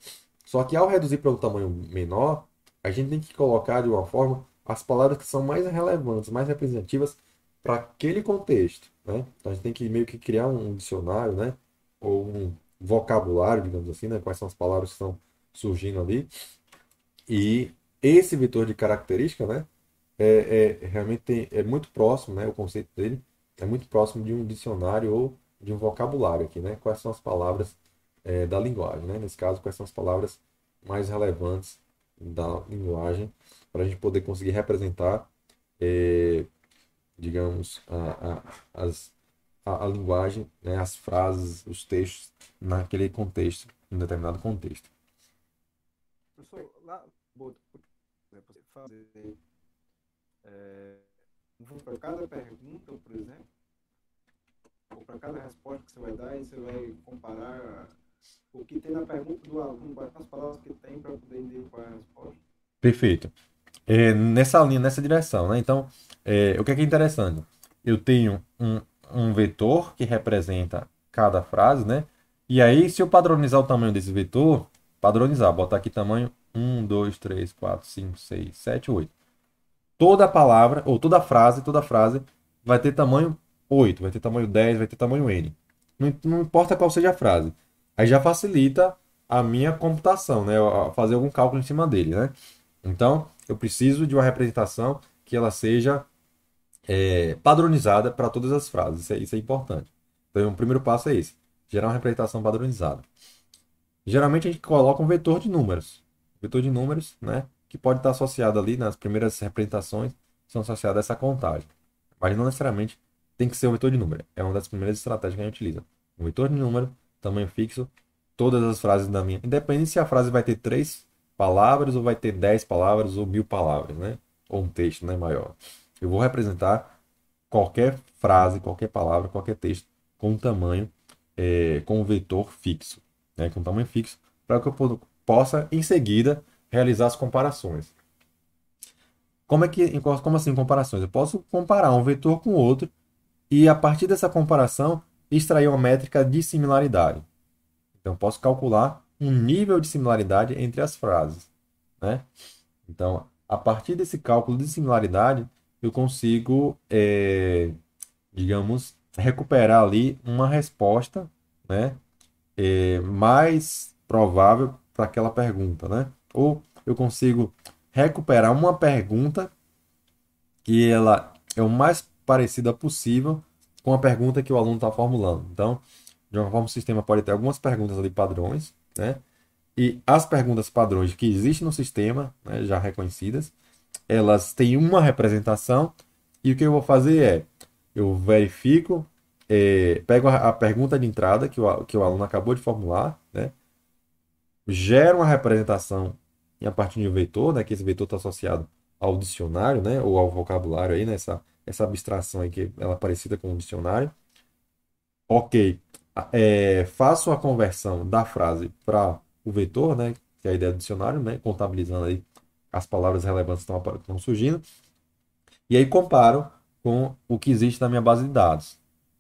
Só que ao reduzir para um tamanho menor, a gente tem que colocar de uma forma as palavras que são mais relevantes, mais representativas para aquele contexto. Né? Então a gente tem que meio que criar um dicionário, né? ou um vocabulário, digamos assim, né? quais são as palavras que estão surgindo ali. E esse vetor de característica né? é, é realmente tem, é muito próximo, né? o conceito dele é muito próximo de um dicionário ou de um vocabulário aqui, né? quais são as palavras é, da linguagem. Né? Nesse caso, quais são as palavras mais relevantes da linguagem para a gente poder conseguir representar, eh, digamos, a, a, as, a, a linguagem, né, as frases, os textos naquele contexto, em determinado contexto. Professor, lá, né, você fazer é, eh, para cada pergunta, por exemplo, ou para cada resposta que você vai dar, você vai comparar o que tem na pergunta do aluno, quais são as palavras que tem para poder entender qual é a resposta. Perfeito. É, nessa linha, nessa direção, né? Então, é, o que é, que é interessante? Eu tenho um, um vetor que representa cada frase, né? E aí, se eu padronizar o tamanho desse vetor, padronizar, botar aqui tamanho 1, 2, 3, 4, 5, 6, 7, 8. Toda palavra, ou toda frase, toda frase vai ter tamanho 8, vai ter tamanho 10, vai ter tamanho N. Não, não importa qual seja a frase. Aí já facilita a minha computação, né? Fazer algum cálculo em cima dele, né? Então, eu preciso de uma representação que ela seja é, padronizada para todas as frases. Isso é, isso é importante. Então, o primeiro passo é esse: gerar uma representação padronizada. Geralmente, a gente coloca um vetor de números. Vetor de números, né? Que pode estar associado ali nas primeiras representações, são associadas a essa contagem. Mas não necessariamente tem que ser um vetor de número. É uma das primeiras estratégias que a gente utiliza. Um vetor de número tamanho fixo, todas as frases da minha. Independente se a frase vai ter três palavras, ou vai ter dez palavras, ou mil palavras, né? Ou um texto né, maior. Eu vou representar qualquer frase, qualquer palavra, qualquer texto com um tamanho, é, com um vetor fixo, né? com tamanho fixo, para que eu possa, em seguida, realizar as comparações. Como é que como assim comparações? Eu posso comparar um vetor com outro e a partir dessa comparação extrair uma métrica de similaridade. Então, posso calcular um nível de similaridade entre as frases. Né? Então, a partir desse cálculo de similaridade, eu consigo, é, digamos, recuperar ali uma resposta né, é, mais provável para aquela pergunta. Né? Ou eu consigo recuperar uma pergunta que ela é o mais parecida possível com a pergunta que o aluno está formulando. Então, de uma forma, o sistema pode ter algumas perguntas ali padrões, né? E as perguntas padrões que existem no sistema, né, já reconhecidas, elas têm uma representação. E o que eu vou fazer é, eu verifico, é, pego a, a, pergunta de entrada que o, que o aluno acabou de formular, né? Gero uma representação a partir de um vetor, né, que esse vetor está associado ao dicionário, né, ou ao vocabulário aí nessa essa abstração aí, que ela é parecida com um dicionário. Ok, é, faço a conversão da frase para o vetor, né, que é a ideia do dicionário, né, contabilizando aí as palavras relevantes que estão, estão surgindo, e aí comparo com o que existe na minha base de dados.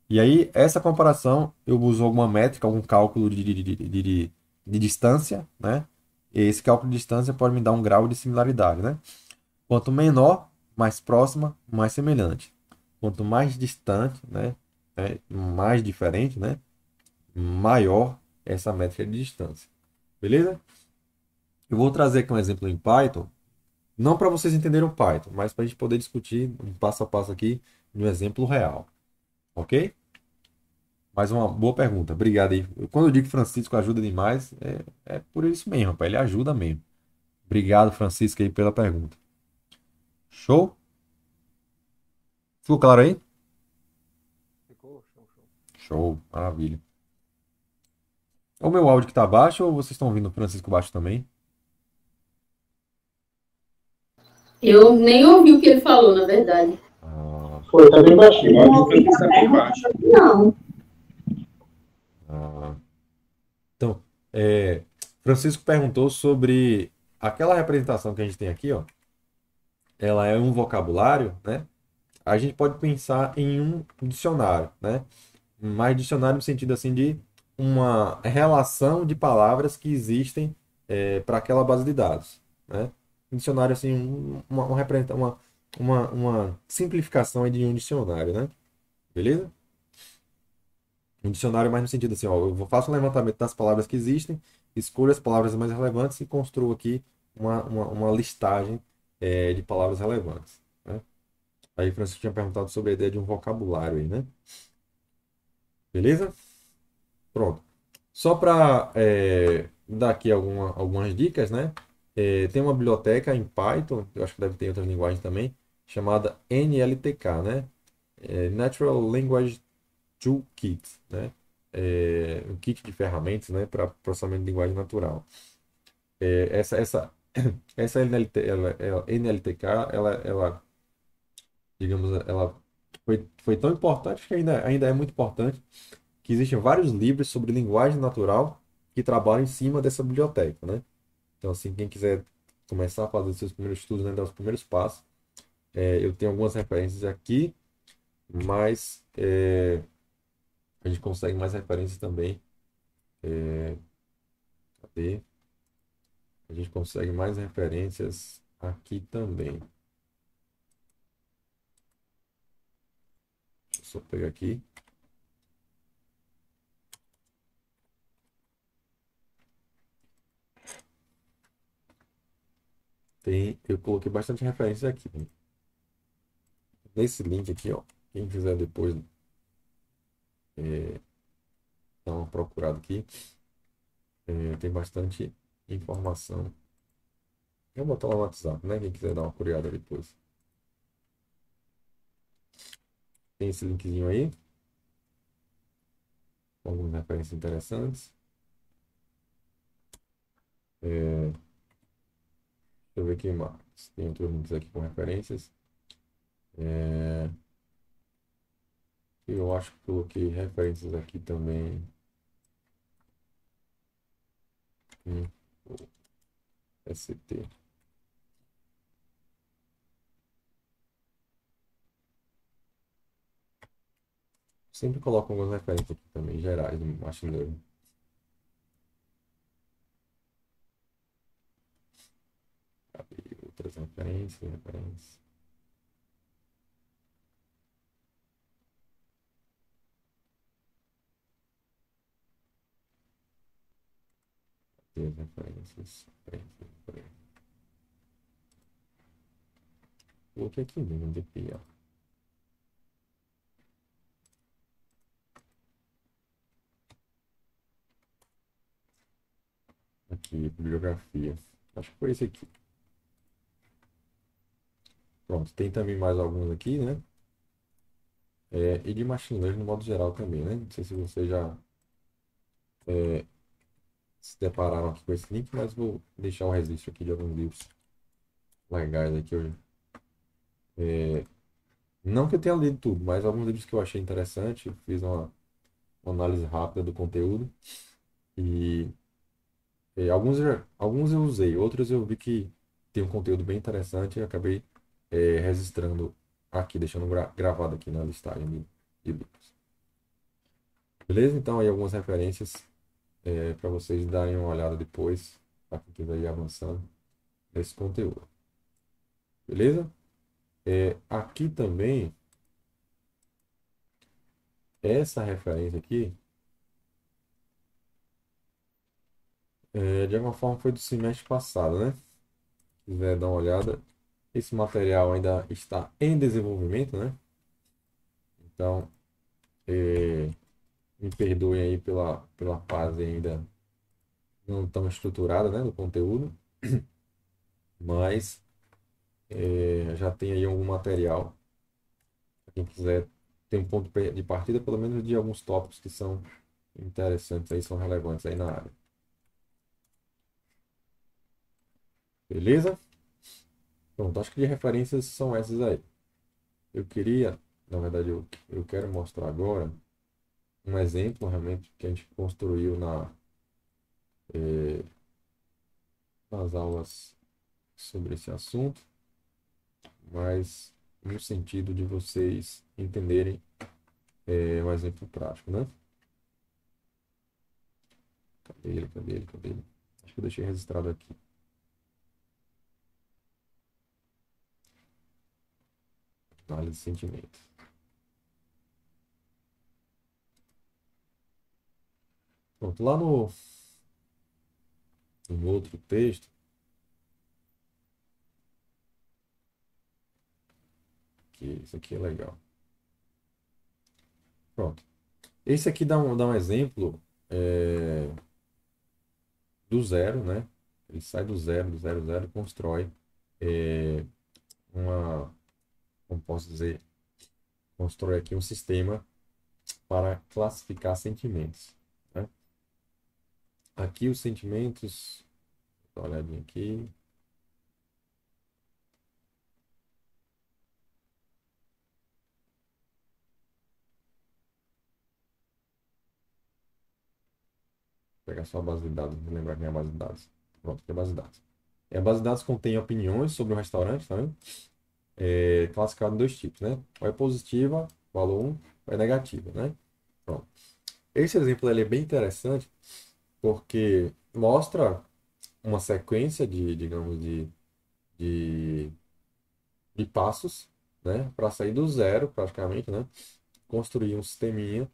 E aí, essa comparação, eu uso alguma métrica, algum cálculo de, de, de, de, de distância, né? E esse cálculo de distância pode me dar um grau de similaridade, né? Quanto menor, mais próxima, mais semelhante. Quanto mais distante, né, né, mais diferente, né, maior essa métrica de distância. Beleza? Eu vou trazer aqui um exemplo em Python, não para vocês entenderem o Python, mas para a gente poder discutir um passo a passo aqui no exemplo real. Ok? Mais uma boa pergunta. Obrigado aí. Quando eu digo que Francisco ajuda demais, é, é por isso mesmo, rapaz. ele ajuda mesmo. Obrigado, Francisco, aí pela pergunta. Show? Ficou claro aí? Ficou, show, show. Show, maravilha. É o meu áudio que tá baixo ou vocês estão ouvindo o Francisco baixo também? Eu nem ouvi o que ele falou, na verdade. Ah. Foi, tá bem baixinho. Né? O áudio do Francisco tá bem baixo. Não. Ah. Então, é, Francisco perguntou sobre aquela representação que a gente tem aqui, ó ela é um vocabulário, né? A gente pode pensar em um dicionário, né? Mas dicionário no sentido assim de uma relação de palavras que existem é, para aquela base de dados, né? Um dicionário assim, um, uma, uma, uma, uma simplificação de um dicionário, né? Beleza? um dicionário mais no sentido assim, ó, eu faço um levantamento das palavras que existem, escolho as palavras mais relevantes e construo aqui uma, uma, uma listagem é, de palavras relevantes. Né? Aí Francisco tinha perguntado sobre a ideia de um vocabulário aí, né? Beleza? Pronto. Só para é, dar aqui alguma, algumas dicas, né? É, tem uma biblioteca em Python, eu acho que deve ter outras linguagens também, chamada NLTK, né? É, Natural Language Toolkit, né? É, um kit de ferramentas né, para processamento de linguagem natural. É, essa, essa (coughs) essa NLT, ela, ela, NLTK, ela, ela, digamos, ela foi, foi tão importante que ainda, ainda é muito importante que existem vários livros sobre linguagem natural que trabalham em cima dessa biblioteca, né? Então, assim, quem quiser começar a fazer seus primeiros estudos, né, dar os primeiros passos, é, eu tenho algumas referências aqui, mas é, a gente consegue mais referências também. É, cadê? A gente consegue mais referências aqui também. Só pegar aqui. Tem, eu coloquei bastante referência aqui. Nesse link aqui, ó. Quem quiser depois é, dar uma procurada aqui, é, tem bastante informação. Eu vou botar lá no WhatsApp, né? Quem quiser dar uma curiada depois. Tem esse linkzinho aí. algumas referências interessantes. É... Deixa eu ver quem mais. Tem outros links aqui com referências. É... Eu acho que coloquei referências aqui também. ST. Sempre coloco algumas referências aqui também, gerais, no machine learning. Cadê outras referências, referências? O que é que vem de pior? Aqui, bibliografias. Acho que foi esse aqui. Pronto, tem também mais alguns aqui, né? É, e de machine learning no modo geral também, né? Não sei se você já é, se depararam aqui com esse link, mas vou deixar um registro aqui de alguns livros legais aqui hoje. É, não que eu tenha lido tudo, mas alguns livros que eu achei interessante, fiz uma, uma análise rápida do conteúdo. E, e é, alguns, alguns eu usei, outros eu vi que tem um conteúdo bem interessante e acabei é, registrando aqui, deixando gra gravado aqui na listagem de, de livros. Beleza? Então, aí algumas referências é, para vocês darem uma olhada depois, tá? para quem quiser tá ir avançando nesse conteúdo. Beleza? É, aqui também, essa referência aqui, é, de alguma forma foi do semestre passado, né? Se quiser dar uma olhada, esse material ainda está em desenvolvimento, né? Então, é, me perdoem aí pela, pela fase ainda não tão estruturada né, do conteúdo, (clears throat) mas é, já tem aí algum material quem quiser ter um ponto de partida, pelo menos de alguns tópicos que são interessantes aí, são relevantes aí na área. Beleza? Pronto, acho que de referências são essas aí. Eu queria, na verdade, eu, eu quero mostrar agora um exemplo realmente que a gente construiu na, é, nas aulas sobre esse assunto, mas no sentido de vocês entenderem eh, é, um exemplo prático, né? Cadê ele? Cadê ele? Cadê ele? Acho que eu deixei registrado aqui. Análise de sentimentos. Pronto, lá no, no outro texto, que isso aqui é legal. Pronto. Esse aqui dá um, dá um exemplo é, do zero, né? Ele sai do zero, do zero, zero, constrói é, uma, como posso dizer, constrói aqui um sistema para classificar sentimentos. Aqui os sentimentos, dá uma olhadinha aqui. Vou pegar só a base de dados, vou lembrar que é a base de dados. Pronto, aqui é a base de dados. E a base de dados contém opiniões sobre o restaurante, tá vendo? É, classificado em dois tipos, né? Ou é positiva, valor 1, ou é negativa, né? Pronto. Esse exemplo ele é bem interessante porque mostra uma sequência de, digamos, de, de, de passos, né, para sair do zero, praticamente, né, construir um sisteminha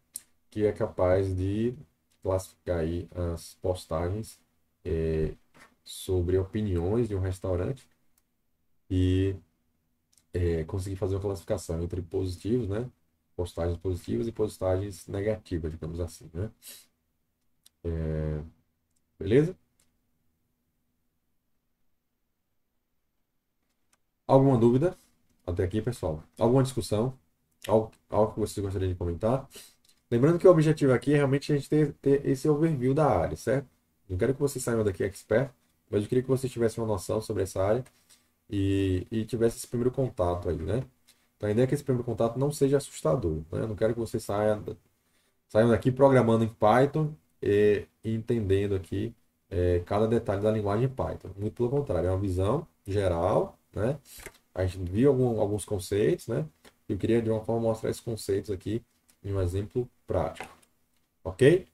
que é capaz de classificar aí as postagens é, sobre opiniões de um restaurante e é, conseguir fazer uma classificação entre positivos, né, postagens positivas e postagens negativas, digamos assim, né. É... Beleza? Alguma dúvida? Até aqui, pessoal. Alguma discussão? Algo, algo que vocês gostariam de comentar? Lembrando que o objetivo aqui é realmente a gente ter, ter esse overview da área, certo? Não quero que vocês saiam daqui expert, mas eu queria que vocês tivessem uma noção sobre essa área e, e tivessem esse primeiro contato aí, né? Então a ideia é que esse primeiro contato não seja assustador, né? Eu não quero que vocês saiam, saiam daqui programando em Python e, entendendo aqui é, cada detalhe da linguagem Python. Muito pelo contrário, é uma visão geral, né? A gente viu algum, alguns conceitos, né? Eu queria de uma forma mostrar esses conceitos aqui em um exemplo prático, ok?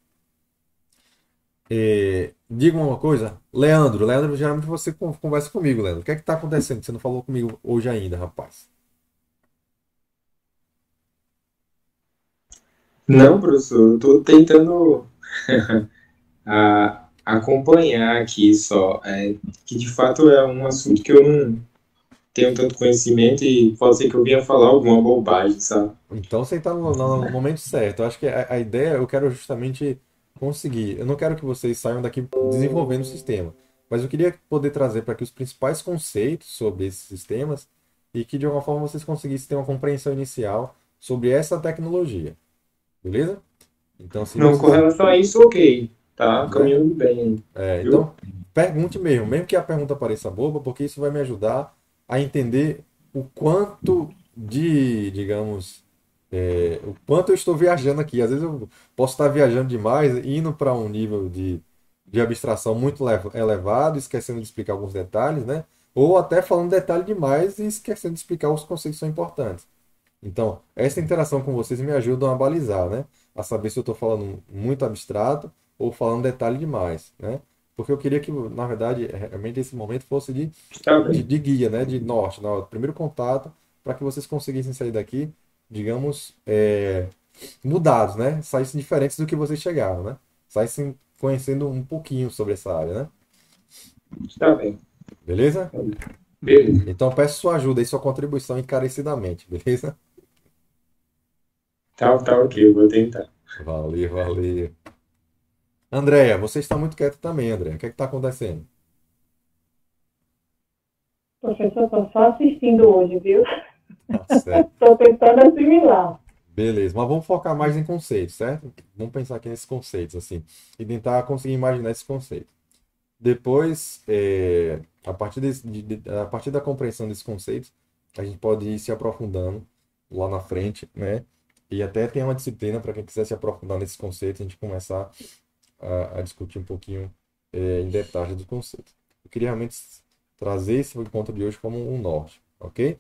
E, diga uma coisa, Leandro, Leandro, geralmente você conversa comigo, Leandro. O que é que está acontecendo? Você não falou comigo hoje ainda, rapaz. Não, professor, eu tô tentando (laughs) a acompanhar aqui só, é, que de fato é um assunto que eu não tenho tanto conhecimento e pode ser que eu venha falar alguma bobagem, sabe? Então você está no, no, é. momento certo. Eu acho que a, a ideia eu quero justamente conseguir. Eu não quero que vocês saiam daqui desenvolvendo o sistema, mas eu queria poder trazer para que os principais conceitos sobre esses sistemas e que de alguma forma vocês conseguissem ter uma compreensão inicial sobre essa tecnologia. Beleza? Então, se não, você... com relação a isso, ok. Tá né? caminhando bem. É, então, pergunte mesmo, mesmo que a pergunta pareça boba, porque isso vai me ajudar a entender o quanto de, digamos, é, o quanto eu estou viajando aqui. Às vezes eu posso estar viajando demais, indo para um nível de, de abstração muito elevado, esquecendo de explicar alguns detalhes, né? Ou até falando detalhe demais e esquecendo de explicar os conceitos que são importantes. Então, essa interação com vocês me ajuda a balizar, né? a saber se eu estou falando muito abstrato ou falando detalhe demais, né? Porque eu queria que, na verdade, é, realmente esse momento fosse de, de, de guia, né? De norte, no né? primeiro contato, para que vocês conseguissem sair daqui, digamos, é, mudados, né? Saíssem diferentes do que vocês chegaram, né? Saíssem conhecendo um pouquinho sobre essa área, né? Está bem. Beleza? Beleza. Então peço sua ajuda e sua contribuição encarecidamente, (laughs) beleza? Tal, tal aqui, eu vou tentar. Valeu, valeu. Andréia, você está muito quieto também, Andréia. O que é está acontecendo? Professor, estou só assistindo hoje, viu? Tá estou (laughs) tentando assimilar. Beleza, mas vamos focar mais em conceitos, certo? Vamos pensar aqui nesses conceitos, assim, e tentar conseguir imaginar esses conceitos. Depois, é, a, partir desse, de, a partir da compreensão desses conceitos, a gente pode ir se aprofundando lá na frente, né? E até tem uma disciplina para quem quiser se aprofundar nesses conceitos, a gente começar a, a discutir um pouquinho é, em detalhes do conceito. Eu queria realmente trazer esse ponto de hoje como um norte, ok?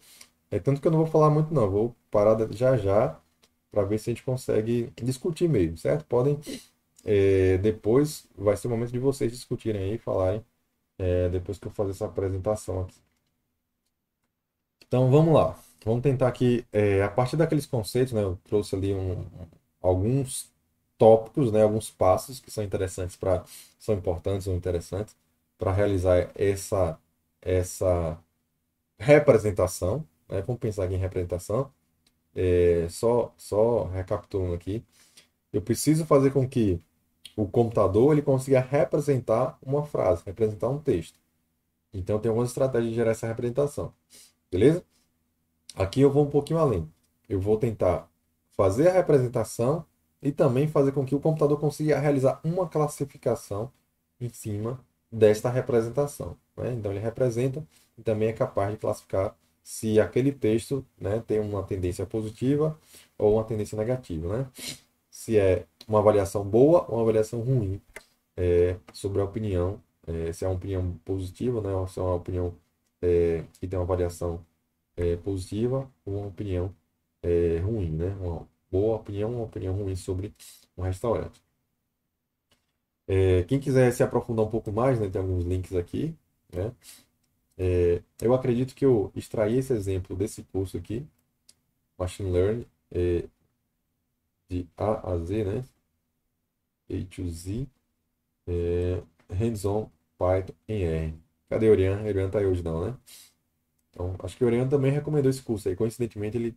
É tanto que eu não vou falar muito não, vou parar já já para ver se a gente consegue discutir mesmo, certo? Podem, é, depois vai ser o momento de vocês discutirem aí e falarem é, depois que eu fazer essa apresentação aqui. Então vamos lá. Vamos tentar aqui, é, a partir daqueles conceitos, né, eu trouxe ali um, alguns tópicos, né, alguns passos que são interessantes para são importantes ou interessantes para realizar essa essa representação, né? Vamos pensar aqui em representação. É, só só recapitulando aqui, eu preciso fazer com que o computador ele consiga representar uma frase, representar um texto. Então tem algumas estratégias de gerar essa representação, beleza? Aqui eu vou um pouquinho além. Eu vou tentar fazer a representação e também fazer com que o computador consiga realizar uma classificação em cima desta representação. Né? Então ele representa e também é capaz de classificar se aquele texto né, tem uma tendência positiva ou uma tendência negativa. Né? Se é uma avaliação boa ou uma avaliação ruim é, sobre a opinião, é, se é uma opinião positiva né, ou se é uma opinião é, que tem uma avaliação é, positiva ou uma opinião é, ruim, né? Uma boa opinião, uma opinião ruim sobre um restaurante. É, quem quiser se aprofundar um pouco mais, né, tem alguns links aqui, né? É, eu acredito que eu extraí esse exemplo desse curso aqui, Machine Learning, é, de A a Z, né? A to Z, é, hands-on Python em R. Cadê o Orian? O Orian tá aí hoje não, né? Então, acho que o Oriano também recomendou esse curso aí. Coincidentemente, ele,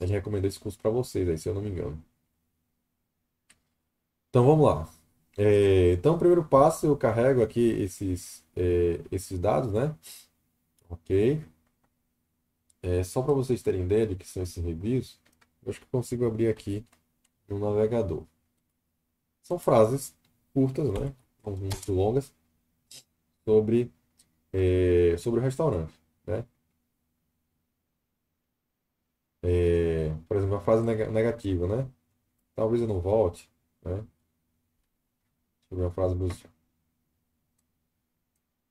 ele recomendou esse curso para vocês aí, se eu não me engano. Então, vamos lá. É, então, o primeiro passo, eu carrego aqui esses, é, esses dados, né? Ok. É, só para vocês terem ideia de que são esses reviews, eu acho que consigo abrir aqui no um navegador. São frases curtas, né? Não muito longas, sobre, é, sobre o restaurante. Né? É, por exemplo, a fase negativa, né? Talvez eu não volte, né? Deixa eu ver a frase positiva.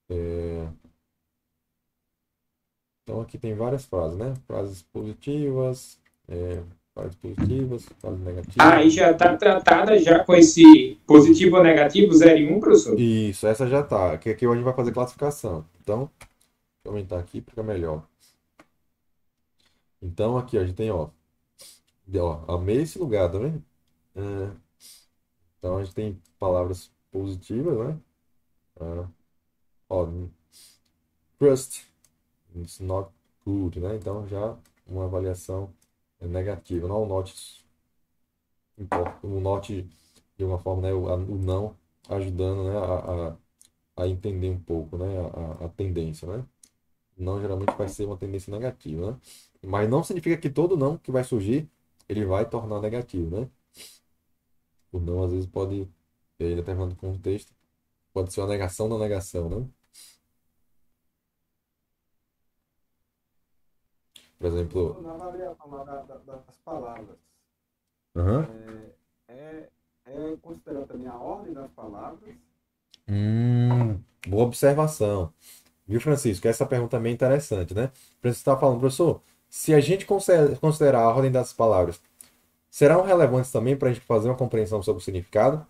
É... Então aqui tem várias frases, né? Frases positivas, é, frases positivas, frases negativas. Ah, e já está tratada já com esse positivo ou negativo 0 e 1, um, professor? Isso, essa já está. Aqui, aqui a gente vai fazer classificação. Então, eu aumentar aqui para ficar melhor. Então, aqui ó, a gente tem, ó, ó, amei esse lugar, tá vendo? É, então, a gente tem palavras positivas, né? É. ó, trust, it's not good, né? Então, já uma avaliação é negativa, não o note o note de uma forma, né, o, a, o não ajudando, né, a, a, a, entender um pouco, né, a, a tendência, né? Não geralmente vai ser uma tendência negativa, né? Mas não significa que todo não que vai surgir, ele vai tornar negativo, né? O não, às vezes, pode, eh, em determinado contexto, pode ser uma negação da negação, né? Por exemplo... Na falar das palavras, uhum. é, é, é considerada também a ordem das palavras. Hum, boa observação. Viu, Francisco? Essa pergunta também é interessante, né? O Francisco está falando, professor, se a gente considerar a ordem das palavras, serão relevantes também para a gente fazer uma compreensão sobre o significado?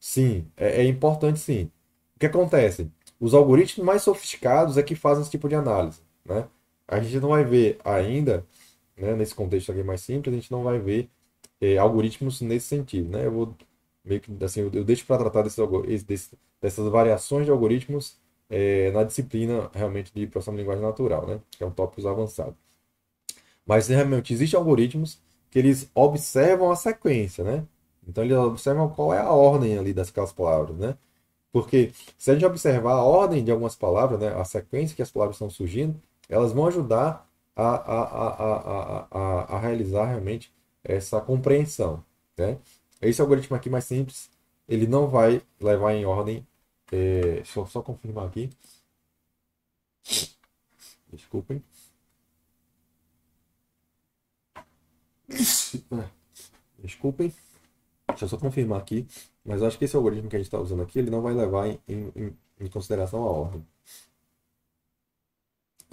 Sim, é, é importante sim. O que acontece? Os algoritmos mais sofisticados é que fazem esse tipo de análise, né? A gente não vai ver ainda, né, nesse contexto aqui mais simples, a gente não vai ver é, algoritmos nesse sentido, né? Eu vou meio que assim, eu, eu deixo para tratar desses, desse, dessas variações de algoritmos é, na disciplina realmente de processamento de linguagem natural, né? Que é um tópico avançado. Mas realmente existem algoritmos que eles observam a sequência, né? Então eles observam qual é a ordem ali das palavras, né? Porque se a gente observar a ordem de algumas palavras, né, a sequência que as palavras estão surgindo, elas vão ajudar a, a, a, a, a realizar realmente essa compreensão. Né? Esse algoritmo aqui mais simples, ele não vai levar em ordem é, deixa eu só confirmar aqui. Desculpem. (laughs) Desculpem. Deixa eu só confirmar aqui. Mas acho que esse algoritmo que a gente está usando aqui, ele não vai levar em, em, em consideração a ordem.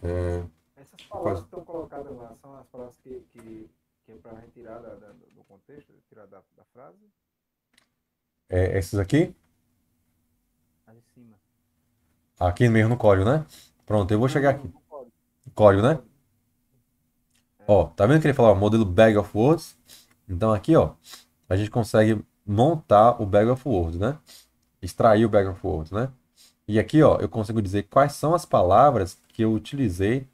É, Essas palavras quase... que estão colocadas lá são as palavras que, que, que é para retirar da, da, do contexto, tirar da, da frase? É, essas aqui? Aqui mesmo no código, né? Pronto, eu vou chegar aqui. Código, né? Ó, tá vendo que ele falou modelo Bag of Words? Então aqui, ó, a gente consegue montar o Bag of Words, né? Extrair o Bag of Words, né? E aqui, ó, eu consigo dizer quais são as palavras que eu utilizei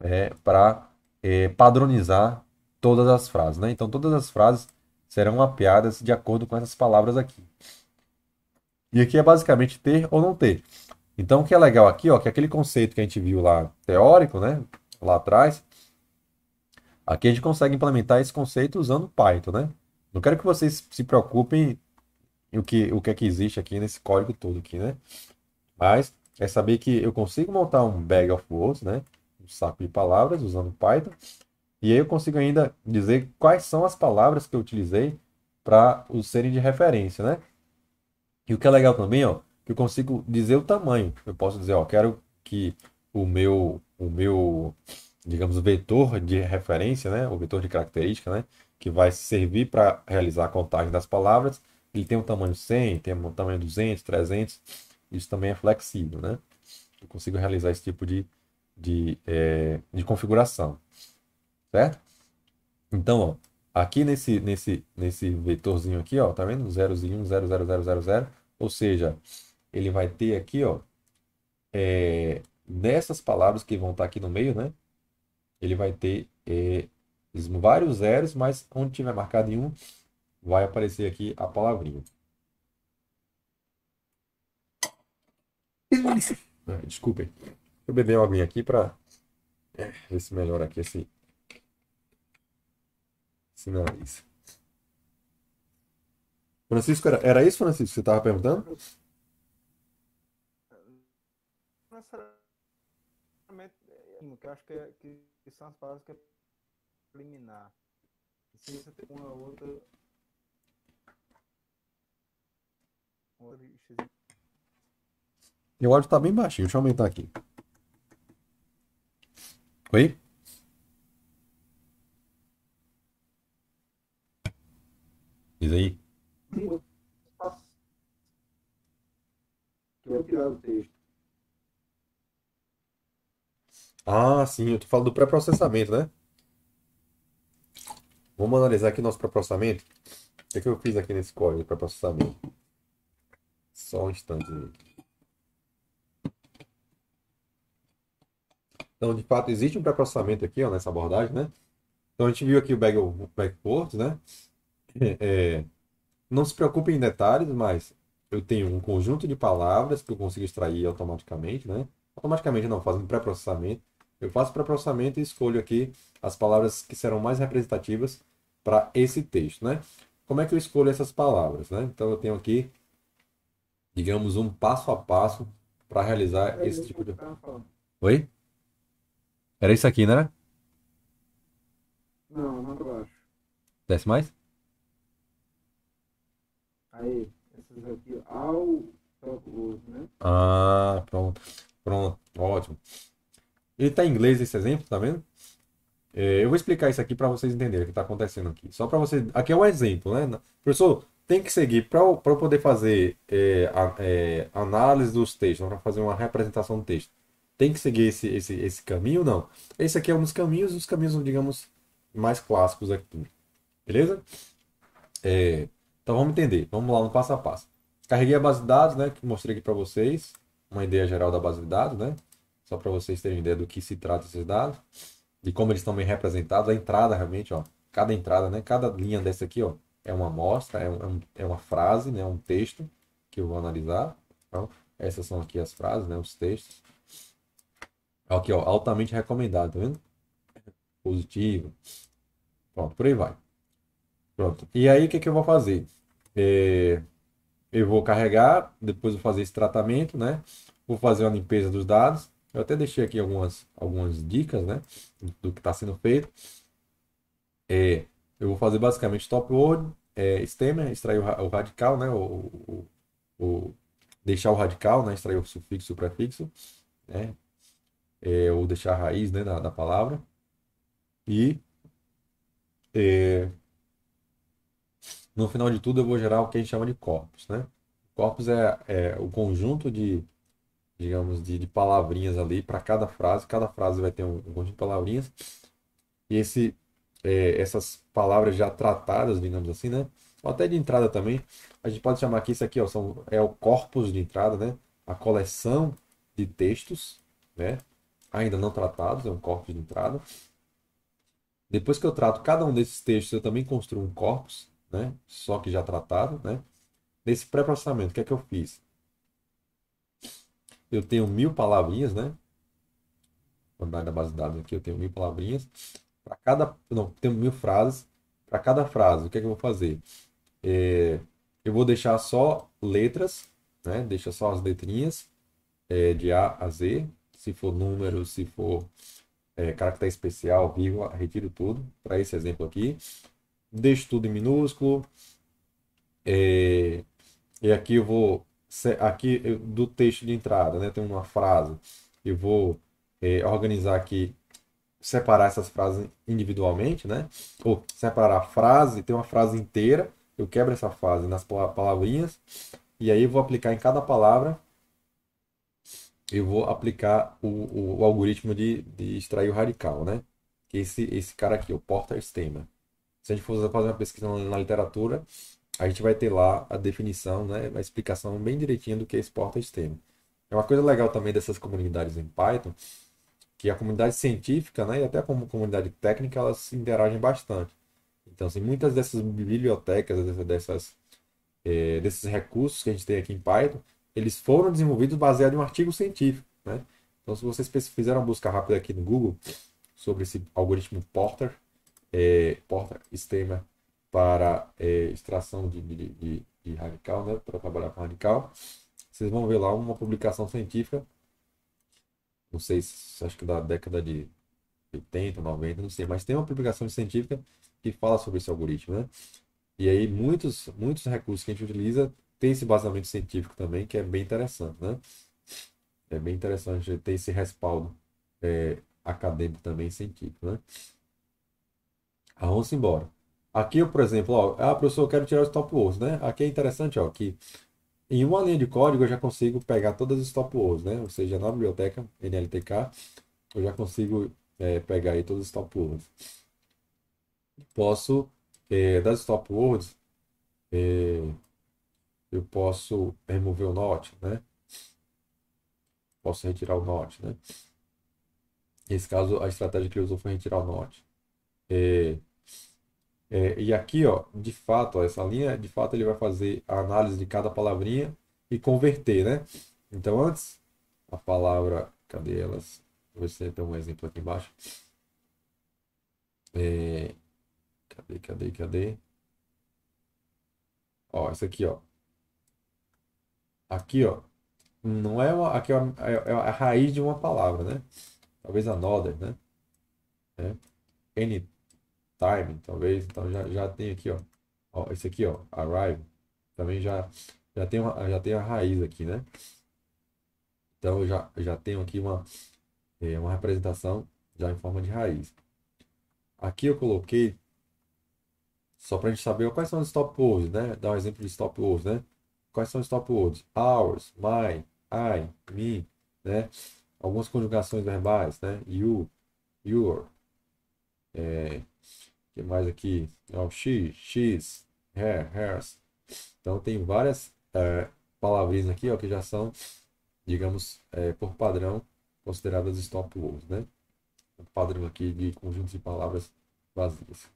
é, para é, padronizar todas as frases, né? Então todas as frases serão mapeadas de acordo com essas palavras aqui. E aqui é basicamente ter ou não ter. Então, o que é legal aqui, ó, que aquele conceito que a gente viu lá teórico, né, lá atrás, aqui a gente consegue implementar esse conceito usando Python, né? Não quero que vocês se preocupem em o que o que é que existe aqui nesse código todo aqui, né? Mas é saber que eu consigo montar um bag of words, né, um saco de palavras usando Python, e aí eu consigo ainda dizer quais são as palavras que eu utilizei para os serem de referência, né? E o que é legal também, ó, eu consigo dizer o tamanho. Eu posso dizer, ó, quero que o meu, o meu, digamos, vetor de referência, né, o vetor de característica, né, que vai servir para realizar a contagem das palavras, ele tem um tamanho 100, tem um tamanho 200, 300, isso também é flexível, né? Eu consigo realizar esse tipo de, de, é, de configuração, certo? Então, ó, aqui nesse, nesse, nesse vetorzinho aqui, ó, tá vendo? 0, 1, 0, 0, 0, 0, 0, ou seja, ele vai ter aqui, ó, é, nessas palavras que vão estar aqui no meio, né? Ele vai ter é, vários zeros, mas onde tiver marcado em um, vai aparecer aqui a palavrinha. Ah, desculpem. Deixa eu beber uma aguinha aqui para é, ver se melhora aqui esse, esse nariz. Francisco, era, era isso, Francisco, que você estava perguntando? necessariamente. É, que eu acho que, é, que, são as palavras que é eliminar. Se você tem uma outra. Meu áudio tá bem baixinho, deixa eu aumentar aqui. Oi? Diz aí. Que eu tirar o texto. Ah, sim, eu tô falando do pré-processamento, né? Vamos analisar aqui nosso pré-processamento. O que, é que eu fiz aqui nesse código para processamento? Só um instante. Então, de fato, existe um pré-processamento aqui ó, nessa abordagem, né? Então, a gente viu aqui o backport, né? É, é, não se preocupe em detalhes, mas eu tenho um conjunto de palavras que eu consigo extrair automaticamente, né? Automaticamente não, fazendo pré-processamento. Eu faço pré-processamento e escolho aqui as palavras que serão mais representativas para esse texto, né? Como é que eu escolho essas palavras, né? Então, eu tenho aqui, digamos, um passo a passo para realizar esse tipo de... Oi? Era isso aqui, né? Não, não abaixo. Desce mais? Aí, essas aqui, ao... Né? Ah, pronto. Pronto, ótimo. Ele está em inglês esse exemplo, tá vendo? É, eu vou explicar isso aqui para vocês entenderem o que está acontecendo aqui. Só para vocês. Aqui é um exemplo, né? Professor, tem que seguir para eu poder fazer é, a, é, análise dos textos, para fazer uma representação do texto. Tem que seguir esse, esse, esse caminho? Não. Esse aqui é um dos caminhos, os caminhos, digamos, mais clássicos aqui. Beleza? É, então vamos entender. Vamos lá no passo a passo. Carreguei a base de dados, né? Que mostrei aqui para vocês. Uma ideia geral da base de dados, né? só para vocês terem ideia do que se trata esses dados, de como eles estão bem representados, a entrada realmente, ó, cada entrada, né, cada linha dessa aqui, ó, é uma amostra, é, um, é, é uma frase, né, um texto que eu vou analisar. Então, essas são aqui as frases, né, os textos. Aqui, ó, altamente recomendado, tá vendo? Positivo. Pronto, por aí vai. Pronto. E aí, o que, é que eu vou fazer? É, eu vou carregar, depois vou fazer esse tratamento, né? Vou fazer uma limpeza dos dados eu até deixei aqui algumas, algumas dicas, né? Do que está sendo feito. É, eu vou fazer basicamente top load, é, stemmer, extrair o, o, radical, né? O, o, o, deixar o radical, né? Extrair o sufixo e o prefixo, né? É, ou deixar a raiz né, da, da palavra. E é, no final de tudo eu vou gerar o que a gente chama de corpus, né? Corpus é, é o conjunto de digamos, de, de palavrinhas ali para cada frase. Cada frase vai ter um, um conjunto de palavrinhas. E esse, é, essas palavras já tratadas, digamos assim, né? Ou até de entrada também. A gente pode chamar aqui isso aqui, ó, são, é o corpus de entrada, né? A coleção de textos, né? Ainda não tratados, é um corpus de entrada. Depois que eu trato cada um desses textos, eu também construo um corpus, né? Só que já tratado, né? Nesse pré-processamento, o que é que eu fiz? eu tenho mil palavrinhas, né? Mandar da base de dados aqui, eu tenho mil palavrinhas. Para cada. Não, tenho mil frases. Para cada frase, o que é que eu vou fazer? É, eu vou deixar só letras, né? Deixa só as letrinhas é, de A a Z. Se for número, se for é, caractere especial, vírgula, retiro tudo. Para esse exemplo aqui. Deixo tudo em minúsculo. É, e aqui eu vou aqui do texto de entrada, né? Tem uma frase. Eu vou é, organizar aqui, separar essas frases individualmente, né? Ou separar a frase, tem uma frase inteira. Eu quebro essa frase nas palavrinhas e aí eu vou aplicar em cada palavra. Eu vou aplicar o, o, o algoritmo de, de extrair o radical, né? Que esse, esse cara aqui, o Porter Stemmer. Se a gente for fazer uma pesquisa na literatura, a gente vai ter lá a definição, né, a explicação bem direitinha do que é esse porta externo. É uma coisa legal também dessas comunidades em Python, que a comunidade científica, né, e até como comunidade técnica, elas se interagem bastante. Então, assim, muitas dessas bibliotecas, dessas, é, desses recursos que a gente tem aqui em Python, eles foram desenvolvidos baseado em um artigo científico, né? Então, se vocês fizeram uma busca rápida aqui no Google sobre esse algoritmo Porter, é, Porter Stemmer para é, extração de, de, de, de radical, né, para trabalhar com radical. Vocês vão ver lá uma publicação científica, não sei, acho que da década de 80, 90, não sei, mas tem uma publicação científica que fala sobre esse algoritmo, né? E aí muitos, muitos recursos que a gente utiliza tem esse basamento científico também, que é bem interessante, né? É bem interessante ter esse respaldo é, acadêmico também científico, né? Então, vamos embora. Aqui, por exemplo, ó, ah, professor, eu quero tirar os stop words, né? Aqui é interessante, ó, que em uma linha de código eu já consigo pegar todas as stop words, né? Ou seja, na biblioteca NLTK, eu já consigo é, pegar aí todos os stop words. Posso, é, das stop words, é, eu posso remover o note, né? Posso retirar o note, né? Nesse caso, a estratégia que ele usou foi retirar o note. É, é, e aqui, ó, de fato, ó, essa linha, de fato, ele vai fazer a análise de cada palavrinha e converter, né? Então, antes, a palavra, cadê elas? Vou ver se tem um exemplo aqui embaixo. É, cadê, cadê, cadê? Ó, essa aqui, ó. Aqui, ó. Não é uma. Aqui é, uma, é, é a raiz de uma palavra, né? Talvez a another, né? É. N timing, talvez. Então já, já tem aqui, ó. ó. Esse aqui, ó, arrive. Também já, já, tem uma, já tem a raiz aqui, né? Então já, já tenho aqui uma, é, uma representação já em forma de raiz. Aqui eu coloquei, só para a gente saber quais são os stop words, né? Dar um exemplo de stop words, né? Quais são os stop words? Ours, my I, me, né? Algumas conjugações verbais, né? You, your, é, mais aqui? Ó, X, X, hair, hairs. Então tem várias é, palavrinhas aqui ó, que já são, digamos, é, por padrão, consideradas stop words, né? padrão aqui de conjuntos de palavras vazias.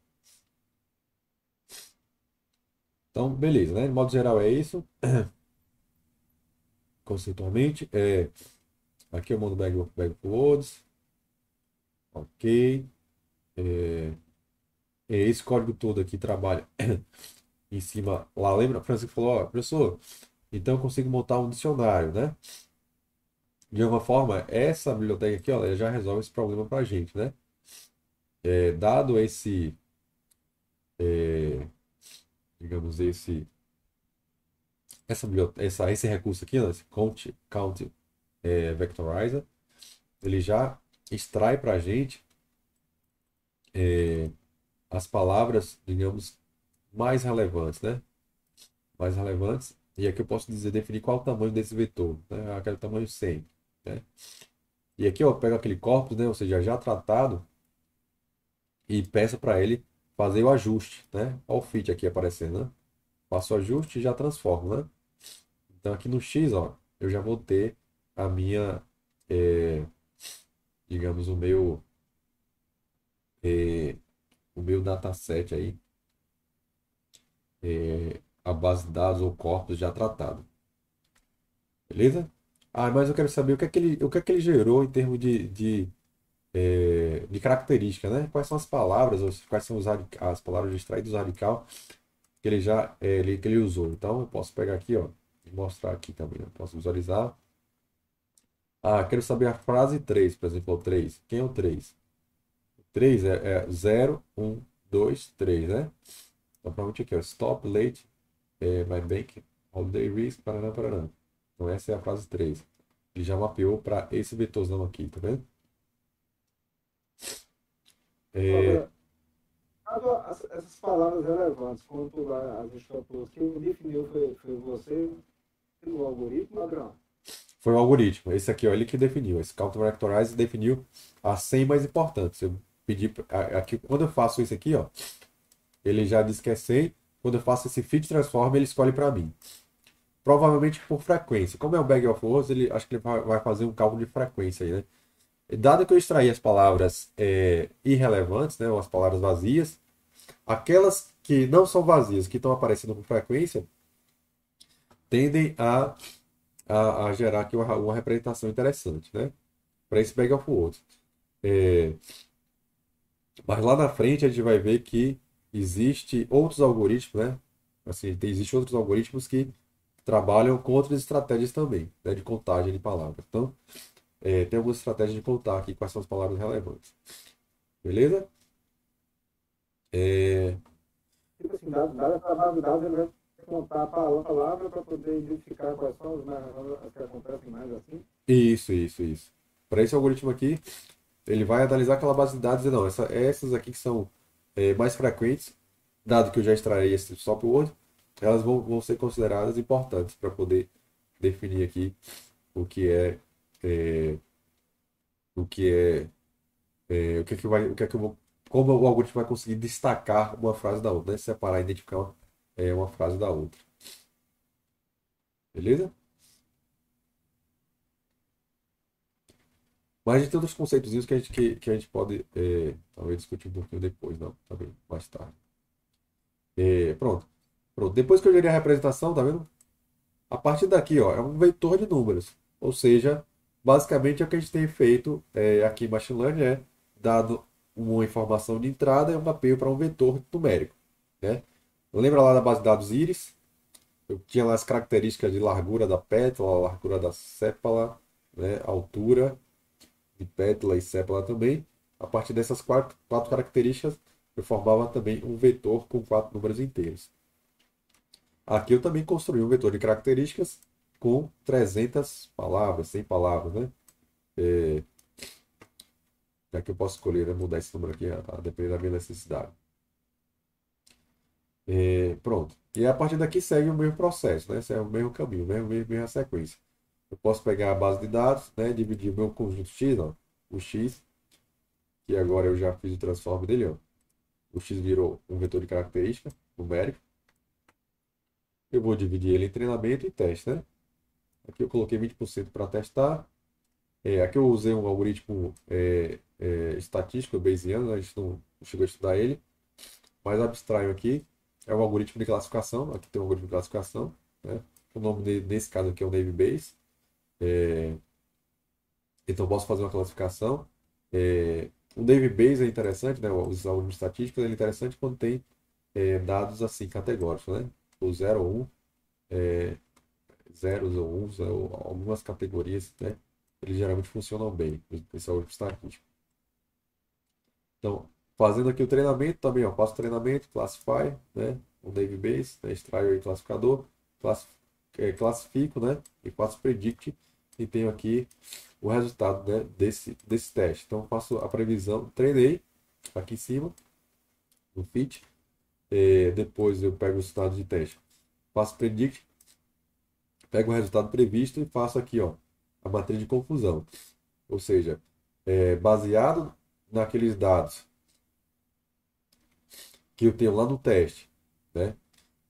Então, beleza, né? De modo geral é isso. (coughs) Conceitualmente, é... aqui eu mando back, back words. Ok. É... É esse código todo aqui trabalha em cima lá. Lembra? A Francisco falou, ó, professor, então eu consigo montar um dicionário, né? De alguma forma, essa biblioteca aqui, ó, ela já resolve esse problema para a gente, né? É, dado esse, é, digamos, esse, essa, essa, esse recurso aqui, ó, né, esse count, count é, vectorizer, ele já extrai para a gente é, as palavras, digamos, mais relevantes, né? Mais relevantes. E aqui eu posso dizer, definir qual o tamanho desse vetor, né? Aquele ah, tamanho 100, né? E aqui eu pego aquele corpus, né? Ou seja, já tratado e peço para ele fazer o ajuste, né? Olha o fit aqui aparecendo, né? Faço o ajuste e já transformo, né? Então aqui no X, ó, eu já vou ter a minha, é, digamos, o meu... É, o meu dataset aí, é, a base de dados ou corpos já tratado. Beleza? Ah, mas eu quero saber o que é que ele, o que é que ele gerou em termos de, de, é, de característica, né? Quais são as palavras, ou quais são os, as palavras de extraídos radical que ele já é, ele, que ele usou. Então, eu posso pegar aqui, ó, e mostrar aqui também. posso visualizar. Ah, quero saber a frase 3, por exemplo, o 3. Quem é o 3? 3 é, é 0, 1, 2, 3, né? Então, provavelmente aqui, ó, stop, late, é, my bank, day risk, paraná, paraná. Então, essa é a fase 3. Ele já mapeou para esse vetorzão aqui, tá vendo? É... Essas palavras relevantes, quando tu vai as estruturas, quem definiu foi, foi você, foi o algoritmo, Adrão? Foi o algoritmo. Esse aqui, ó, ele que definiu. Esse Counter Vectorize definiu as 100 mais importantes. Eu pedir aqui quando eu faço isso aqui, ó, ele já diz que é 100. Quando eu faço esse feed transform, ele escolhe para mim. Provavelmente por frequência. Como é o bag of words, ele acho que ele vai fazer um cálculo de frequência aí, né? Dado que eu extraí as palavras é, irrelevantes, né, ou as palavras vazias, aquelas que não são vazias, que estão aparecendo com frequência, tendem a, a, a gerar aqui uma, uma, representação interessante, né? Para esse bag of words. É, mas lá na frente a gente vai ver que existe outros algoritmos, né? Assim, existem outros algoritmos que trabalham com outras estratégias também, né? De contagem de palavras. Então, é, tem algumas estratégias de contar aqui quais são as palavras relevantes. Beleza? É... Tipo assim, contar a palavra para poder identificar quais são né, as que acontecem mais assim? Isso, isso, isso. Para esse algoritmo aqui, ele vai analisar aquela base de dados e não, essa, essas aqui que são é, mais frequentes, dado que eu já extraí esse tipo software, elas vão, vão ser consideradas importantes para poder definir aqui o que é, é o que é, é, o que é que vai, o que é que eu vou, como o algoritmo vai conseguir destacar uma frase da outra, né? separar, identificar uma, é, uma frase da outra. Beleza? Mas a gente tem outros conceitos que a gente, que, que a gente pode é, talvez discutir um pouquinho depois, não, bem mais tarde. É, pronto. pronto. Depois que eu gerei a representação, tá vendo? A partir daqui, ó, é um vetor de números. Ou seja, basicamente é o que a gente tem feito é, aqui em Machine Learning, é dado uma informação de entrada e um mapeio para um vetor numérico. Né? Lembra lá da base de dados íris? Eu tinha lá as características de largura da pétala, largura da sépala, né? altura de pétala e sépala também. A partir dessas quatro, quatro características, eu formava também um vetor com quatro números inteiros. Aqui eu também construí um vetor de características com 300 palavras, 100 palavras, né? É... Já que eu posso escolher né? mudar esse número aqui a, a depender da minha necessidade. É... Pronto. E a partir daqui segue o mesmo processo, né? Segue o mesmo caminho, mesmo, mesmo, mesmo a sequência. Eu posso pegar a base de dados, né? Dividir meu conjunto X, ó. O X, que agora eu já fiz o transform dele, ó. O X virou um vetor de característica numérico. Eu vou dividir ele em treinamento e teste, né? Aqui eu coloquei 20% para testar. É, aqui eu usei um algoritmo é, é, estatístico, bayesiano, né? a gente não chegou a estudar ele. Mas abstraio aqui. É um algoritmo de classificação. Aqui tem um algoritmo de classificação. Né? O nome dele, nesse caso aqui é o Navy Base. É... Então posso fazer uma classificação. É... O David Bayes é interessante, né? Os alunos estatísticos, ele é interessante quando tem é, dados assim categóricos, né? O 0 ou 1, um, é, zeros ou uns, né? ou algumas categorias, né? Eles geralmente funcionam bem, esse é o estatístico. Então, fazendo aqui o treinamento também, ó, passo treinamento, classify, né? O database Bayes, né? extraio classificador, class, é, classifico, né? E faço predict e tenho aqui o resultado né, desse, desse teste. Então, faço a previsão, treinei aqui em cima, no fit, é, depois eu pego o resultado de teste, faço predict, pego o resultado previsto e faço aqui ó, a matriz de confusão. Ou seja, é, baseado naqueles dados que eu tenho lá no teste, né?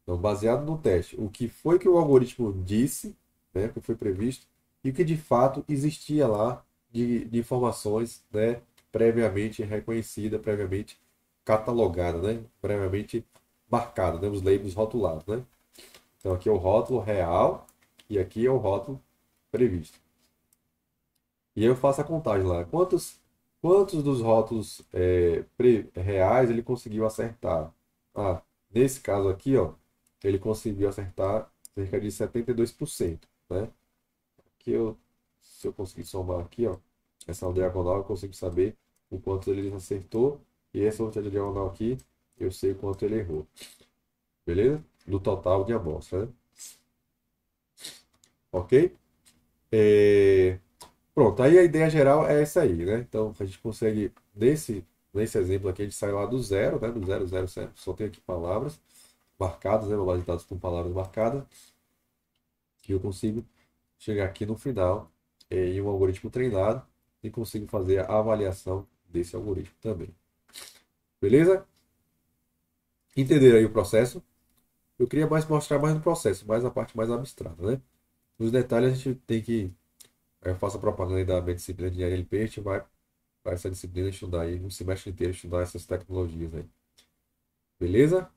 Então, baseado no teste, o que foi que o algoritmo disse, né, que foi previsto, e o que de fato existia lá de, de informações né, previamente reconhecida, previamente catalogada, né, previamente marcada, né, os labels rotulados. Né? Então aqui é o rótulo real e aqui é o rótulo previsto. E eu faço a contagem lá. Quantos, quantos dos rótulos é, pre, reais ele conseguiu acertar? Ah, nesse caso aqui, ó, ele conseguiu acertar cerca de 72%. Né? que eu, se eu conseguir somar aqui, ó, essa diagonal, eu consigo saber o quanto ele acertou. E essa outra diagonal aqui, eu sei o quanto ele errou. Beleza? No total de amostra, né? Ok? É... Pronto, aí a ideia geral é essa aí, né? Então, a gente consegue, nesse, nesse exemplo aqui, a gente sai lá do zero, né? Do zero, zero, zero. Só tem aqui palavras marcadas, né? Meu de dados com palavras marcadas. Que eu consigo chegar aqui no final é, em um algoritmo treinado e consigo fazer a avaliação desse algoritmo também. Beleza? Entender aí o processo. Eu queria mais mostrar mais no processo, mais a parte mais abstrata, né? Nos detalhes a gente tem que é, eu faço a propaganda da minha disciplina de NLP, a gente vai para essa disciplina estudar aí um semestre inteiro estudar essas tecnologias aí. Beleza?